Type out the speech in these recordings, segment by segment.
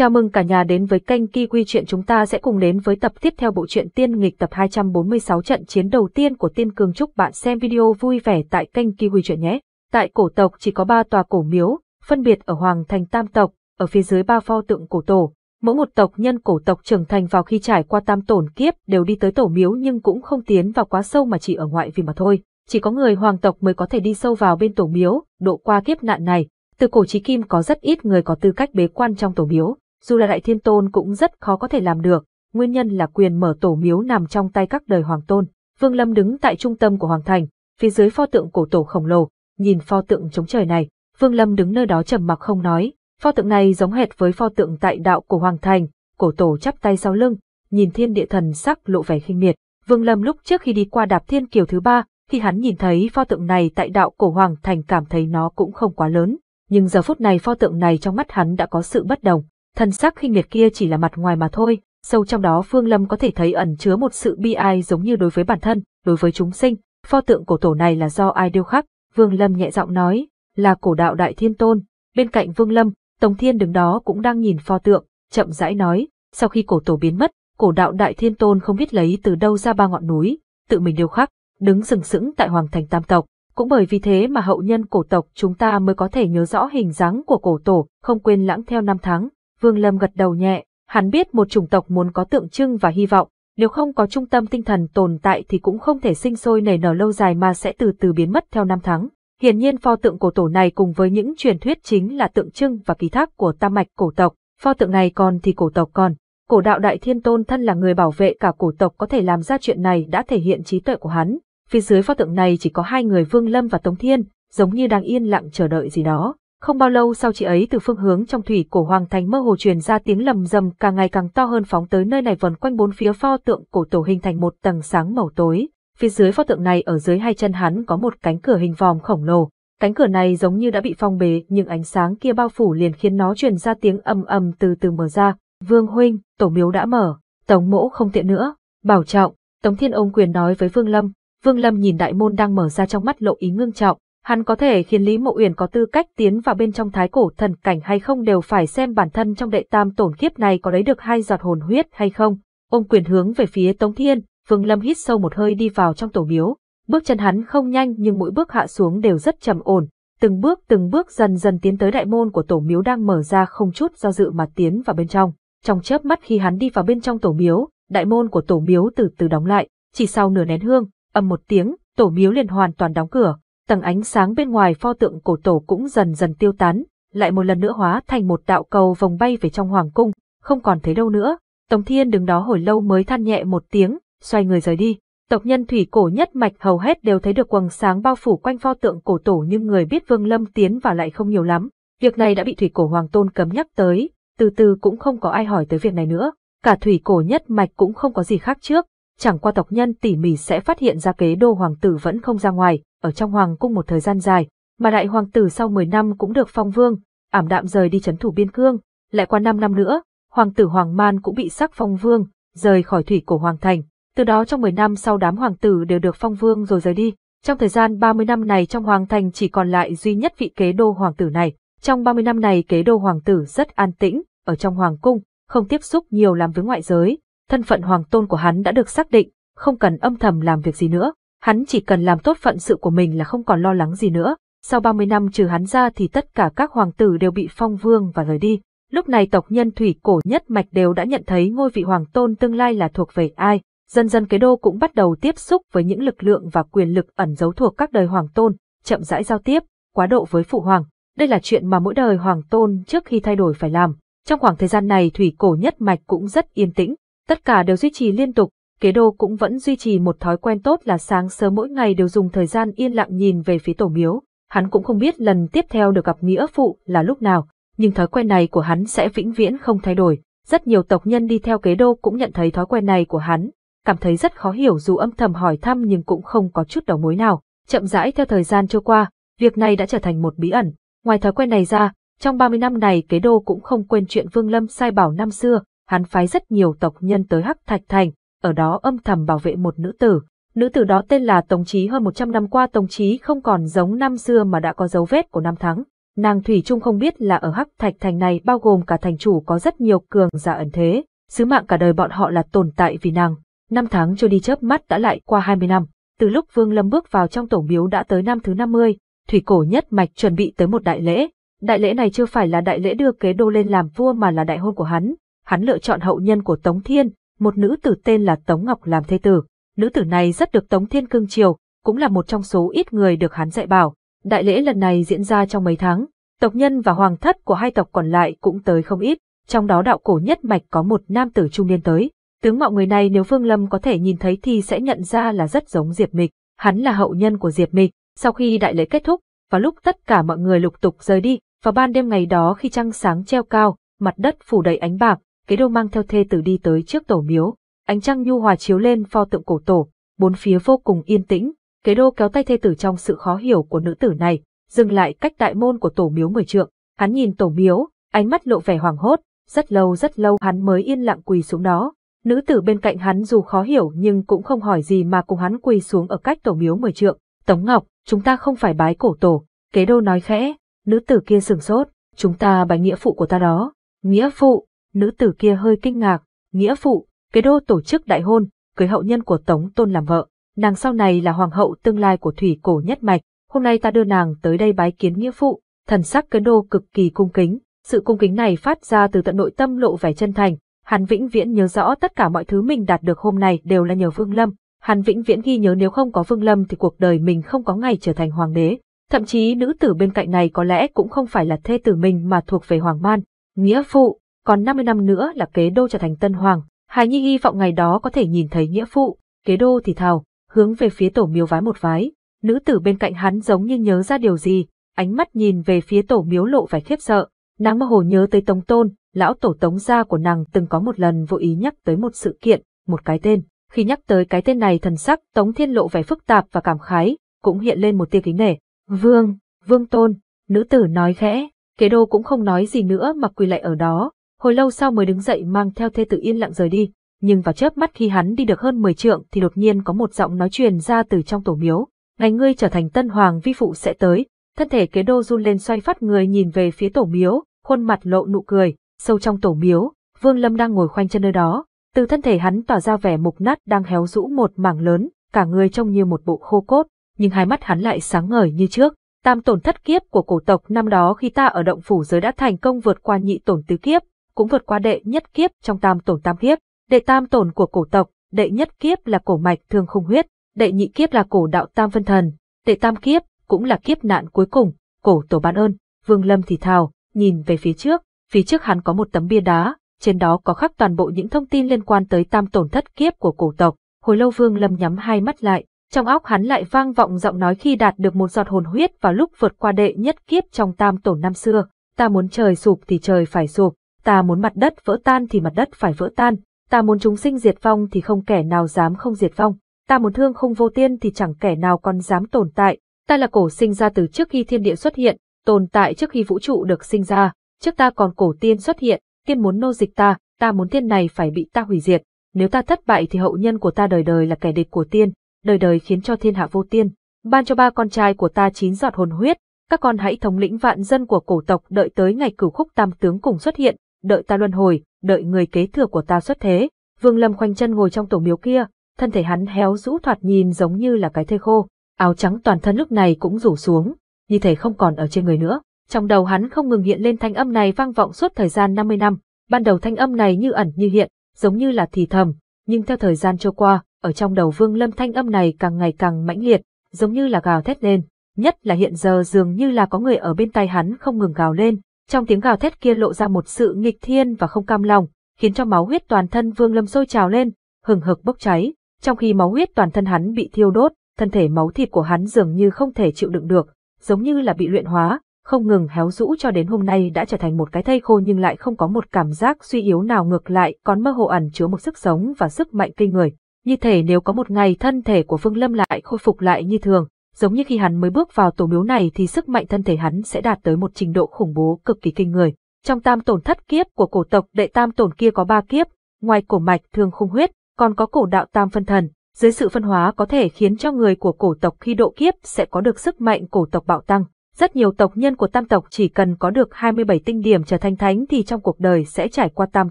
Chào mừng cả nhà đến với kênh kiwi Quy Chuyện chúng ta sẽ cùng đến với tập tiếp theo bộ truyện Tiên Nghịch tập 246 trận chiến đầu tiên của Tiên Cường chúc bạn xem video vui vẻ tại kênh kiwi Quy Chuyện nhé. Tại cổ tộc chỉ có 3 tòa cổ miếu, phân biệt ở Hoàng Thành Tam Tộc, ở phía dưới ba pho tượng cổ tổ. Mỗi một tộc nhân cổ tộc trưởng thành vào khi trải qua tam tổn kiếp đều đi tới tổ miếu nhưng cũng không tiến vào quá sâu mà chỉ ở ngoại vì mà thôi. Chỉ có người hoàng tộc mới có thể đi sâu vào bên tổ miếu, độ qua kiếp nạn này. Từ cổ chí kim có rất ít người có tư cách bế quan trong tổ miếu dù là Đại Thiên Tôn cũng rất khó có thể làm được, nguyên nhân là quyền mở tổ miếu nằm trong tay các đời Hoàng Tôn. Vương Lâm đứng tại trung tâm của Hoàng Thành, phía dưới pho tượng cổ tổ khổng lồ, nhìn pho tượng chống trời này, Vương Lâm đứng nơi đó trầm mặc không nói, pho tượng này giống hệt với pho tượng tại đạo của Hoàng Thành, cổ tổ chắp tay sau lưng, nhìn thiên địa thần sắc lộ vẻ khinh miệt. Vương Lâm lúc trước khi đi qua đạp thiên kiều thứ ba, khi hắn nhìn thấy pho tượng này tại đạo cổ Hoàng Thành cảm thấy nó cũng không quá lớn, nhưng giờ phút này pho tượng này trong mắt hắn đã có sự bất đồng. Thần sắc khinh miệt kia chỉ là mặt ngoài mà thôi, sâu trong đó Phương Lâm có thể thấy ẩn chứa một sự bi ai giống như đối với bản thân, đối với chúng sinh. Pho tượng cổ tổ này là do ai điêu khắc? Vương Lâm nhẹ giọng nói, là cổ đạo Đại Thiên Tôn. Bên cạnh Vương Lâm, Tống Thiên đứng đó cũng đang nhìn pho tượng, chậm rãi nói, sau khi cổ tổ biến mất, cổ đạo Đại Thiên Tôn không biết lấy từ đâu ra ba ngọn núi, tự mình điêu khắc, đứng sừng sững tại Hoàng Thành Tam Tộc. Cũng bởi vì thế mà hậu nhân cổ tộc chúng ta mới có thể nhớ rõ hình dáng của cổ tổ, không quên lãng theo năm tháng. Vương Lâm gật đầu nhẹ, hắn biết một chủng tộc muốn có tượng trưng và hy vọng, nếu không có trung tâm tinh thần tồn tại thì cũng không thể sinh sôi nảy nở lâu dài mà sẽ từ từ biến mất theo năm tháng. Hiển nhiên pho tượng cổ tổ này cùng với những truyền thuyết chính là tượng trưng và ký thác của tam mạch cổ tộc, pho tượng này còn thì cổ tộc còn. Cổ đạo đại thiên tôn thân là người bảo vệ cả cổ tộc có thể làm ra chuyện này đã thể hiện trí tuệ của hắn. Phía dưới pho tượng này chỉ có hai người Vương Lâm và Tống Thiên, giống như đang yên lặng chờ đợi gì đó. Không bao lâu sau chị ấy từ phương hướng trong thủy cổ hoàng thành mơ hồ truyền ra tiếng lầm rầm càng ngày càng to hơn phóng tới nơi này vần quanh bốn phía pho tượng cổ tổ hình thành một tầng sáng màu tối. Phía dưới pho tượng này ở dưới hai chân hắn có một cánh cửa hình vòm khổng lồ. Cánh cửa này giống như đã bị phong bế nhưng ánh sáng kia bao phủ liền khiến nó truyền ra tiếng ầm ầm từ từ mở ra. Vương huynh, tổ miếu đã mở, tống mỗ không tiện nữa, bảo trọng, tống thiên ông quyền nói với Vương Lâm. Vương Lâm nhìn đại môn đang mở ra trong mắt lộ ý ngưng trọng, Hắn có thể khiến Lý Mộ Uyển có tư cách tiến vào bên trong thái cổ thần cảnh hay không đều phải xem bản thân trong đệ tam tổn kiếp này có lấy được hai giọt hồn huyết hay không. Ôm quyền hướng về phía Tống Thiên, Vương Lâm hít sâu một hơi đi vào trong tổ miếu. Bước chân hắn không nhanh nhưng mỗi bước hạ xuống đều rất trầm ổn, từng bước từng bước dần dần tiến tới đại môn của tổ miếu đang mở ra không chút do dự mà tiến vào bên trong. Trong chớp mắt khi hắn đi vào bên trong tổ miếu, đại môn của tổ miếu từ từ đóng lại, chỉ sau nửa nén hương, âm một tiếng, tổ miếu liền hoàn toàn đóng cửa, tầng ánh sáng bên ngoài pho tượng cổ tổ cũng dần dần tiêu tán, lại một lần nữa hóa thành một đạo cầu vòng bay về trong hoàng cung, không còn thấy đâu nữa. Tống Thiên đứng đó hồi lâu mới than nhẹ một tiếng, xoay người rời đi. Tộc nhân thủy cổ nhất mạch hầu hết đều thấy được quầng sáng bao phủ quanh pho tượng cổ tổ nhưng người biết Vương Lâm tiến vào lại không nhiều lắm. Việc này đã bị thủy cổ hoàng tôn cấm nhắc tới, từ từ cũng không có ai hỏi tới việc này nữa. Cả thủy cổ nhất mạch cũng không có gì khác trước, chẳng qua tộc nhân tỉ mỉ sẽ phát hiện ra kế đô hoàng tử vẫn không ra ngoài, ở trong hoàng cung một thời gian dài, mà đại hoàng tử sau 10 năm cũng được phong vương, ảm đạm rời đi chấn thủ biên cương, lại qua 5 năm nữa, hoàng tử Hoàng Man cũng bị sắc phong vương, rời khỏi thủy cổ hoàng thành. Từ đó trong 10 năm sau đám hoàng tử đều được phong vương rồi rời đi. Trong thời gian 30 năm này trong hoàng thành chỉ còn lại duy nhất vị kế đô hoàng tử này. Trong 30 năm này kế đô hoàng tử rất an tĩnh, ở trong hoàng cung, không tiếp xúc nhiều làm với ngoại giới, thân phận hoàng tôn của hắn đã được xác định, không cần âm thầm làm việc gì nữa. Hắn chỉ cần làm tốt phận sự của mình là không còn lo lắng gì nữa. Sau 30 năm trừ hắn ra thì tất cả các hoàng tử đều bị phong vương và rời đi. Lúc này tộc nhân thủy cổ nhất mạch đều đã nhận thấy ngôi vị hoàng tôn tương lai là thuộc về ai. Dần dần kế đô cũng bắt đầu tiếp xúc với những lực lượng và quyền lực ẩn giấu thuộc các đời hoàng tôn, chậm rãi giao tiếp, quá độ với phụ hoàng. Đây là chuyện mà mỗi đời hoàng tôn trước khi thay đổi phải làm. Trong khoảng thời gian này thủy cổ nhất mạch cũng rất yên tĩnh, Tất cả đều duy trì liên tục, kế đô cũng vẫn duy trì một thói quen tốt là sáng sớm mỗi ngày đều dùng thời gian yên lặng nhìn về phía tổ miếu. Hắn cũng không biết lần tiếp theo được gặp nghĩa phụ là lúc nào, nhưng thói quen này của hắn sẽ vĩnh viễn không thay đổi. Rất nhiều tộc nhân đi theo kế đô cũng nhận thấy thói quen này của hắn, cảm thấy rất khó hiểu dù âm thầm hỏi thăm nhưng cũng không có chút đầu mối nào. Chậm rãi theo thời gian trôi qua, việc này đã trở thành một bí ẩn. Ngoài thói quen này ra, trong 30 năm này kế đô cũng không quên chuyện Vương Lâm sai bảo năm xưa, hắn phái rất nhiều tộc nhân tới Hắc Thạch Thành, ở đó âm thầm bảo vệ một nữ tử. Nữ tử đó tên là Tống Chí hơn 100 năm qua Tống Chí không còn giống năm xưa mà đã có dấu vết của năm tháng. Nàng Thủy Trung không biết là ở Hắc Thạch Thành này bao gồm cả thành chủ có rất nhiều cường giả ẩn thế, sứ mạng cả đời bọn họ là tồn tại vì nàng. Năm tháng trôi đi chớp mắt đã lại qua 20 năm, từ lúc Vương Lâm bước vào trong tổ miếu đã tới năm thứ 50, Thủy Cổ nhất mạch chuẩn bị tới một đại lễ. Đại lễ này chưa phải là đại lễ đưa kế đô lên làm vua mà là đại hôn của hắn, hắn lựa chọn hậu nhân của Tống Thiên, một nữ tử tên là Tống Ngọc làm thê tử. Nữ tử này rất được Tống Thiên cưng chiều, cũng là một trong số ít người được hắn dạy bảo. Đại lễ lần này diễn ra trong mấy tháng, tộc nhân và hoàng thất của hai tộc còn lại cũng tới không ít, trong đó đạo cổ nhất mạch có một nam tử trung niên tới. Tướng mạo người này nếu phương Lâm có thể nhìn thấy thì sẽ nhận ra là rất giống Diệp Mịch, hắn là hậu nhân của Diệp Mịch. Sau khi đại lễ kết thúc, vào lúc tất cả mọi người lục tục rời đi, vào ban đêm ngày đó khi trăng sáng treo cao, mặt đất phủ đầy ánh bạc, kế đô mang theo thê tử đi tới trước tổ miếu, ánh trăng nhu hòa chiếu lên pho tượng cổ tổ, bốn phía vô cùng yên tĩnh, kế đô kéo tay thê tử trong sự khó hiểu của nữ tử này, dừng lại cách đại môn của tổ miếu mười trượng, hắn nhìn tổ miếu, ánh mắt lộ vẻ hoảng hốt, rất lâu rất lâu hắn mới yên lặng quỳ xuống đó. Nữ tử bên cạnh hắn dù khó hiểu nhưng cũng không hỏi gì mà cùng hắn quỳ xuống ở cách tổ miếu mười trượng. Tống Ngọc, chúng ta không phải bái cổ tổ. Kế đô nói khẽ, nữ tử kia sừng sốt, chúng ta bái nghĩa phụ của ta đó. Nghĩa phụ, nữ tử kia hơi kinh ngạc, nghĩa phụ, kế đô tổ chức đại hôn, cưới hậu nhân của Tống Tôn làm vợ, nàng sau này là hoàng hậu tương lai của thủy cổ nhất mạch, hôm nay ta đưa nàng tới đây bái kiến nghĩa phụ, thần sắc kế đô cực kỳ cung kính, sự cung kính này phát ra từ tận nội tâm lộ vẻ chân thành, hắn vĩnh viễn nhớ rõ tất cả mọi thứ mình đạt được hôm nay đều là nhờ Vương Lâm, hàn vĩnh viễn ghi nhớ nếu không có Vương Lâm thì cuộc đời mình không có ngày trở thành hoàng đế. Thậm chí nữ tử bên cạnh này có lẽ cũng không phải là thê tử mình mà thuộc về hoàng man. Nghĩa phụ, còn 50 năm nữa là kế đô trở thành tân hoàng, Hải Nhi hy vọng ngày đó có thể nhìn thấy nghĩa phụ, kế đô thì thào, hướng về phía tổ miếu vái một vái, nữ tử bên cạnh hắn giống như nhớ ra điều gì, ánh mắt nhìn về phía tổ miếu lộ vẻ khiếp sợ, nàng mơ hồ nhớ tới Tống Tôn, lão tổ Tống gia của nàng từng có một lần vô ý nhắc tới một sự kiện, một cái tên, khi nhắc tới cái tên này thần sắc Tống Thiên lộ vẻ phức tạp và cảm khái, cũng hiện lên một tia kính nể. Vương, Vương Tôn, nữ tử nói khẽ, kế đô cũng không nói gì nữa mà quỳ lại ở đó, hồi lâu sau mới đứng dậy mang theo thê tử yên lặng rời đi, nhưng vào chớp mắt khi hắn đi được hơn 10 trượng thì đột nhiên có một giọng nói truyền ra từ trong tổ miếu, "Ngày ngươi trở thành tân hoàng vi phụ sẽ tới." Thân thể kế đô run lên xoay phát người nhìn về phía tổ miếu, khuôn mặt lộ nụ cười, sâu trong tổ miếu, Vương Lâm đang ngồi khoanh chân nơi đó, từ thân thể hắn tỏa ra vẻ mục nát đang héo rũ một mảng lớn, cả người trông như một bộ khô cốt, nhưng hai mắt hắn lại sáng ngời như trước. Tam tổn thất kiếp của cổ tộc năm đó khi ta ở động phủ giới đã thành công vượt qua nhị tổn tứ kiếp, cũng vượt qua đệ nhất kiếp trong tam tổn tam kiếp. Đệ tam tổn của cổ tộc, đệ nhất kiếp là cổ mạch thương không huyết, đệ nhị kiếp là cổ đạo tam phân thần, đệ tam kiếp cũng là kiếp nạn cuối cùng, cổ tổ ban ơn. Vương Lâm thì thào, nhìn về phía trước, phía trước hắn có một tấm bia đá, trên đó có khắc toàn bộ những thông tin liên quan tới tam tổn thất kiếp của cổ tộc. Hồi lâu Vương Lâm nhắm hai mắt lại, trong óc hắn lại vang vọng giọng nói khi đạt được một giọt hồn huyết vào lúc vượt qua đệ nhất kiếp trong tam tổn năm xưa, ta muốn trời sụp thì trời phải sụp, ta muốn mặt đất vỡ tan thì mặt đất phải vỡ tan, ta muốn chúng sinh diệt vong thì không kẻ nào dám không diệt vong, ta muốn thương không vô tiên thì chẳng kẻ nào còn dám tồn tại, ta là cổ sinh ra từ trước khi thiên địa xuất hiện, tồn tại trước khi vũ trụ được sinh ra, trước ta còn cổ tiên xuất hiện, tiên muốn nô dịch ta, ta muốn tiên này phải bị ta hủy diệt, nếu ta thất bại thì hậu nhân của ta đời đời là kẻ địch của tiên, đời đời khiến cho thiên hạ vô tiên, ban cho ba con trai của ta chín giọt hồn huyết, các con hãy thống lĩnh vạn dân của cổ tộc đợi tới ngày cửu khúc tam tướng cùng xuất hiện, đợi ta luân hồi, đợi người kế thừa của ta xuất thế. Vương Lâm khoanh chân ngồi trong tổ miếu kia, thân thể hắn héo rũ thoạt nhìn giống như là cái thây khô, áo trắng toàn thân lúc này cũng rủ xuống, như thể không còn ở trên người nữa. Trong đầu hắn không ngừng hiện lên thanh âm này vang vọng suốt thời gian 50 năm, ban đầu thanh âm này như ẩn như hiện, giống như là thì thầm, nhưng theo thời gian trôi qua, ở trong đầu Vương Lâm thanh âm này càng ngày càng mãnh liệt, giống như là gào thét lên, nhất là hiện giờ dường như là có người ở bên tai hắn không ngừng gào lên, trong tiếng gào thét kia lộ ra một sự nghịch thiên và không cam lòng, khiến cho máu huyết toàn thân Vương Lâm sôi trào lên, hừng hực bốc cháy, trong khi máu huyết toàn thân hắn bị thiêu đốt, thân thể máu thịt của hắn dường như không thể chịu đựng được, giống như là bị luyện hóa, không ngừng héo rũ cho đến hôm nay đã trở thành một cái thây khô nhưng lại không có một cảm giác suy yếu nào ngược lại, còn mơ hồ ẩn chứa một sức sống và sức mạnh kinh người. Như thể nếu có một ngày thân thể của Vương Lâm lại khôi phục lại như thường, giống như khi hắn mới bước vào tổ miếu này thì sức mạnh thân thể hắn sẽ đạt tới một trình độ khủng bố cực kỳ kinh người. Trong tam tổn thất kiếp của cổ tộc đệ tam tổn kia có ba kiếp, ngoài cổ mạch thường khung huyết, còn có cổ đạo tam phân thần, dưới sự phân hóa có thể khiến cho người của cổ tộc khi độ kiếp sẽ có được sức mạnh cổ tộc bạo tăng. Rất nhiều tộc nhân của tam tộc chỉ cần có được 27 tinh điểm trở thành thánh thì trong cuộc đời sẽ trải qua tam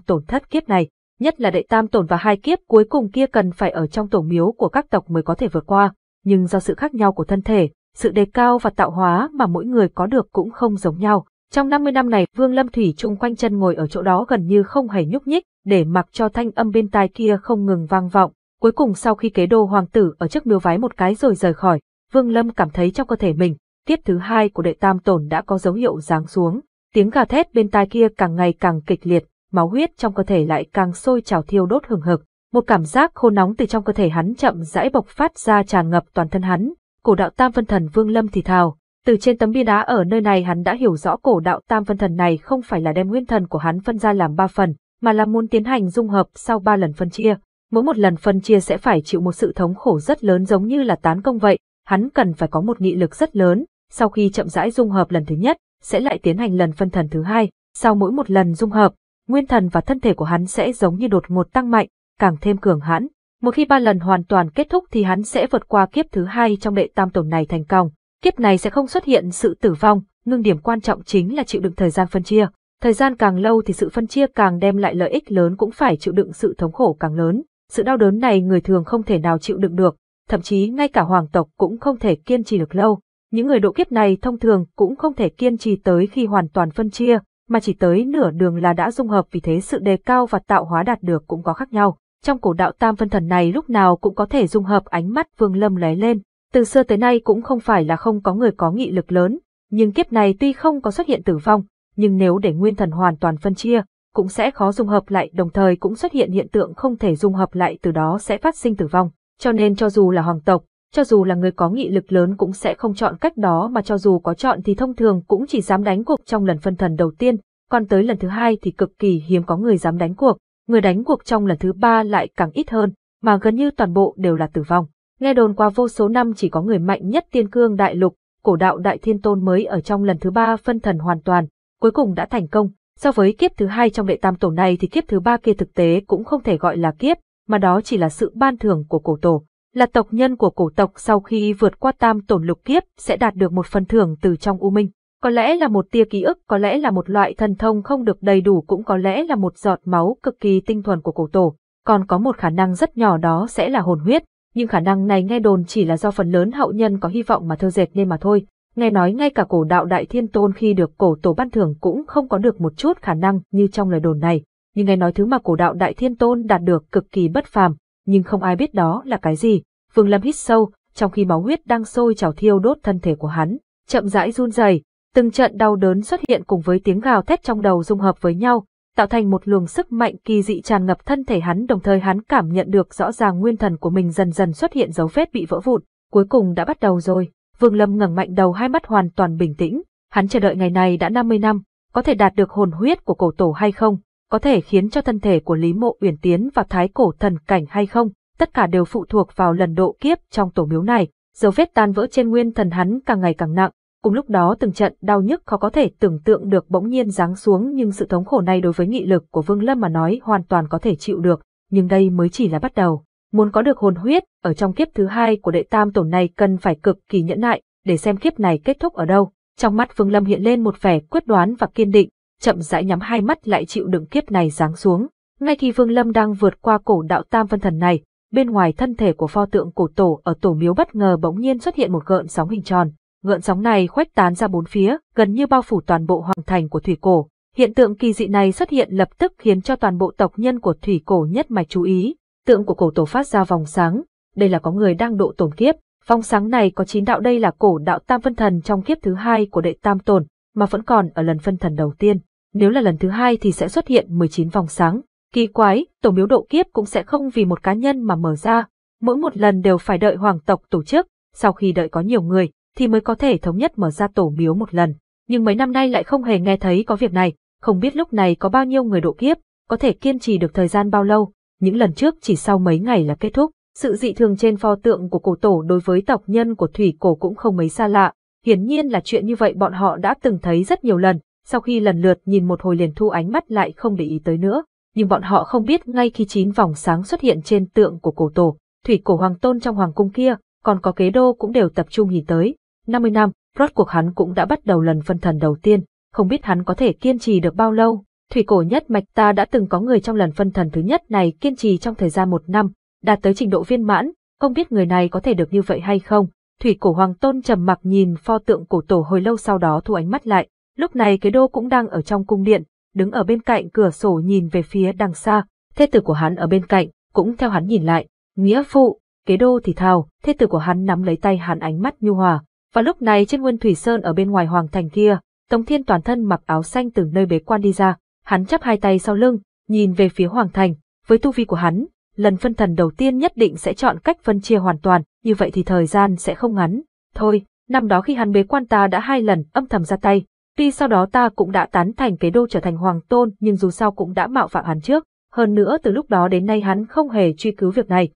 tổn thất kiếp này, nhất là đệ tam tổn và hai kiếp cuối cùng kia cần phải ở trong tổ miếu của các tộc mới có thể vượt qua nhưng do sự khác nhau của thân thể, sự đề cao và tạo hóa mà mỗi người có được cũng không giống nhau. Trong 50 năm này, Vương Lâm Thủy trung quanh chân ngồi ở chỗ đó gần như không hề nhúc nhích, để mặc cho thanh âm bên tai kia không ngừng vang vọng. Cuối cùng sau khi kế đô hoàng tử ở trước miếu vái một cái rồi rời khỏi, Vương Lâm cảm thấy trong cơ thể mình, tiết thứ hai của đệ tam tổn đã có dấu hiệu giáng xuống. Tiếng gà thét bên tai kia càng ngày càng kịch liệt, máu huyết trong cơ thể lại càng sôi trào thiêu đốt hừng hực. Một cảm giác khô nóng từ trong cơ thể hắn chậm rãi bộc phát ra tràn ngập toàn thân hắn, cổ đạo Tam phân Thần Vương Lâm thì thào. Từ trên tấm bia đá ở nơi này hắn đã hiểu rõ cổ đạo Tam phân Thần này không phải là đem nguyên thần của hắn phân ra làm ba phần, mà là muốn tiến hành dung hợp sau ba lần phân chia. Mỗi một lần phân chia sẽ phải chịu một sự thống khổ rất lớn giống như là tán công vậy, hắn cần phải có một nghị lực rất lớn, sau khi chậm rãi dung hợp lần thứ nhất, sẽ lại tiến hành lần phân thần thứ hai, sau mỗi một lần dung hợp, nguyên thần và thân thể của hắn sẽ giống như đột ngột tăng mạnh, càng thêm cường hãn. Một khi ba lần hoàn toàn kết thúc thì hắn sẽ vượt qua kiếp thứ hai trong đệ tam tổn này thành công. Kiếp này sẽ không xuất hiện sự tử vong, nhưng điểm quan trọng chính là chịu đựng thời gian phân chia. Thời gian càng lâu thì sự phân chia càng đem lại lợi ích lớn cũng phải chịu đựng sự thống khổ càng lớn. Sự đau đớn này người thường không thể nào chịu đựng được, thậm chí ngay cả hoàng tộc cũng không thể kiên trì được lâu. Những người độ kiếp này thông thường cũng không thể kiên trì tới khi hoàn toàn phân chia, mà chỉ tới nửa đường là đã dung hợp vì thế sự đề cao và tạo hóa đạt được cũng có khác nhau trong cổ đạo tam phân thần này lúc nào cũng có thể dung hợp ánh mắt Vương Lâm lóe lên. Từ xưa tới nay cũng không phải là không có người có nghị lực lớn, nhưng kiếp này tuy không có xuất hiện tử vong, nhưng nếu để nguyên thần hoàn toàn phân chia, cũng sẽ khó dung hợp lại đồng thời cũng xuất hiện hiện tượng không thể dung hợp lại từ đó sẽ phát sinh tử vong. Cho nên cho dù là hoàng tộc, cho dù là người có nghị lực lớn cũng sẽ không chọn cách đó mà cho dù có chọn thì thông thường cũng chỉ dám đánh cuộc trong lần phân thần đầu tiên, còn tới lần thứ hai thì cực kỳ hiếm có người dám đánh cuộc, người đánh cuộc trong lần thứ ba lại càng ít hơn, mà gần như toàn bộ đều là tử vong. Nghe đồn qua vô số năm chỉ có người mạnh nhất tiên cương đại lục, cổ đạo đại thiên tôn mới ở trong lần thứ ba phân thần hoàn toàn, cuối cùng đã thành công. So với kiếp thứ hai trong đệ tam tổ này thì kiếp thứ ba kia thực tế cũng không thể gọi là kiếp, mà đó chỉ là sự ban thưởng của cổ tổ. Là tộc nhân của cổ tộc sau khi vượt qua tam tổ lục kiếp sẽ đạt được một phần thưởng từ trong u minh. Có lẽ là một tia ký ức, có lẽ là một loại thần thông không được đầy đủ cũng có lẽ là một giọt máu cực kỳ tinh thuần của cổ tổ, còn có một khả năng rất nhỏ đó sẽ là hồn huyết, nhưng khả năng này nghe đồn chỉ là do phần lớn hậu nhân có hy vọng mà thơ dệt nên mà thôi. Nghe nói ngay cả cổ đạo đại thiên tôn khi được cổ tổ ban thưởng cũng không có được một chút khả năng như trong lời đồn này, nhưng nghe nói thứ mà cổ đạo đại thiên tôn đạt được cực kỳ bất phàm, nhưng không ai biết đó là cái gì. Vương Lâm hít sâu, trong khi máu huyết đang sôi trào thiêu đốt thân thể của hắn, chậm rãi run rẩy, từng trận đau đớn xuất hiện cùng với tiếng gào thét trong đầu dung hợp với nhau, tạo thành một luồng sức mạnh kỳ dị tràn ngập thân thể hắn đồng thời hắn cảm nhận được rõ ràng nguyên thần của mình dần dần xuất hiện dấu vết bị vỡ vụn, cuối cùng đã bắt đầu rồi. Vương Lâm ngẩng mạnh đầu hai mắt hoàn toàn bình tĩnh, hắn chờ đợi ngày này đã 50 năm, có thể đạt được hồn huyết của cổ tổ hay không, có thể khiến cho thân thể của Lý Mộ Uyển tiến và thái cổ thần cảnh hay không, tất cả đều phụ thuộc vào lần độ kiếp trong tổ miếu này. Dấu vết tan vỡ trên nguyên thần hắn càng ngày càng nặng, Cùng lúc đó từng trận đau nhức khó có thể tưởng tượng được bỗng nhiên giáng xuống nhưng sự thống khổ này đối với nghị lực của Vương Lâm mà nói hoàn toàn có thể chịu được, nhưng đây mới chỉ là bắt đầu. Muốn có được hồn huyết, ở trong kiếp thứ hai của đệ tam tổ này cần phải cực kỳ nhẫn nại, để xem kiếp này kết thúc ở đâu. Trong mắt Vương Lâm hiện lên một vẻ quyết đoán và kiên định, chậm rãi nhắm hai mắt lại chịu đựng kiếp này giáng xuống. Ngay khi Vương Lâm đang vượt qua cổ đạo tam phân thần này, bên ngoài thân thể của pho tượng cổ tổ ở tổ miếu bất ngờ bỗng nhiên xuất hiện một gợn sóng hình tròn, Ngợn sóng này khuếch tán ra bốn phía, gần như bao phủ toàn bộ hoàng thành của thủy cổ. Hiện tượng kỳ dị này xuất hiện lập tức khiến cho toàn bộ tộc nhân của thủy cổ nhất mạch chú ý. Tượng của cổ tổ phát ra vòng sáng, đây là có người đang độ tổn kiếp. Vòng sáng này có chín đạo đây là cổ đạo tam phân thần trong kiếp thứ hai của đệ tam tổn mà vẫn còn ở lần phân thần đầu tiên. Nếu là lần thứ hai thì sẽ xuất hiện 19 vòng sáng. Kỳ quái, tổ miếu độ kiếp cũng sẽ không vì một cá nhân mà mở ra. Mỗi một lần đều phải đợi hoàng tộc tổ chức, sau khi đợi có nhiều người, thì mới có thể thống nhất mở ra tổ miếu một lần. Nhưng mấy năm nay lại không hề nghe thấy có việc này, không biết lúc này có bao nhiêu người độ kiếp, có thể kiên trì được thời gian bao lâu, những lần trước chỉ sau mấy ngày là kết thúc. Sự dị thường trên pho tượng của cổ tổ đối với tộc nhân của thủy cổ cũng không mấy xa lạ, hiển nhiên là chuyện như vậy bọn họ đã từng thấy rất nhiều lần, sau khi lần lượt nhìn một hồi liền thu ánh mắt lại không để ý tới nữa. Nhưng bọn họ không biết ngay khi chín vòng sáng xuất hiện trên tượng của cổ tổ, thủy cổ hoàng tôn trong hoàng cung kia, còn có kế đô cũng đều tập trung nhìn tới. 50 năm, rốt cuộc hắn cũng đã bắt đầu lần phân thần đầu tiên, không biết hắn có thể kiên trì được bao lâu. Thủy cổ nhất mạch ta đã từng có người trong lần phân thần thứ nhất này kiên trì trong thời gian một năm, đạt tới trình độ viên mãn, không biết người này có thể được như vậy hay không. Thủy cổ hoàng tôn trầm mặc nhìn pho tượng cổ tổ hồi lâu sau đó thu ánh mắt lại, lúc này kế đô cũng đang ở trong cung điện, đứng ở bên cạnh cửa sổ nhìn về phía đằng xa, thê tử của hắn ở bên cạnh, cũng theo hắn nhìn lại, nghĩa phụ, kế đô thì thào, thê tử của hắn nắm lấy tay hắn ánh mắt nhu hòa, và lúc này trên Nguyên Thủy Sơn ở bên ngoài hoàng thành kia, Tống Thiên toàn thân mặc áo xanh từ nơi bế quan đi ra, hắn chắp hai tay sau lưng, nhìn về phía hoàng thành, với tu vi của hắn, lần phân thần đầu tiên nhất định sẽ chọn cách phân chia hoàn toàn, như vậy thì thời gian sẽ không ngắn. Thôi, năm đó khi hắn bế quan ta đã hai lần âm thầm ra tay, tuy sau đó ta cũng đã tán thành kế đô trở thành hoàng tôn nhưng dù sao cũng đã mạo phạm hắn trước, hơn nữa từ lúc đó đến nay hắn không hề truy cứu việc này.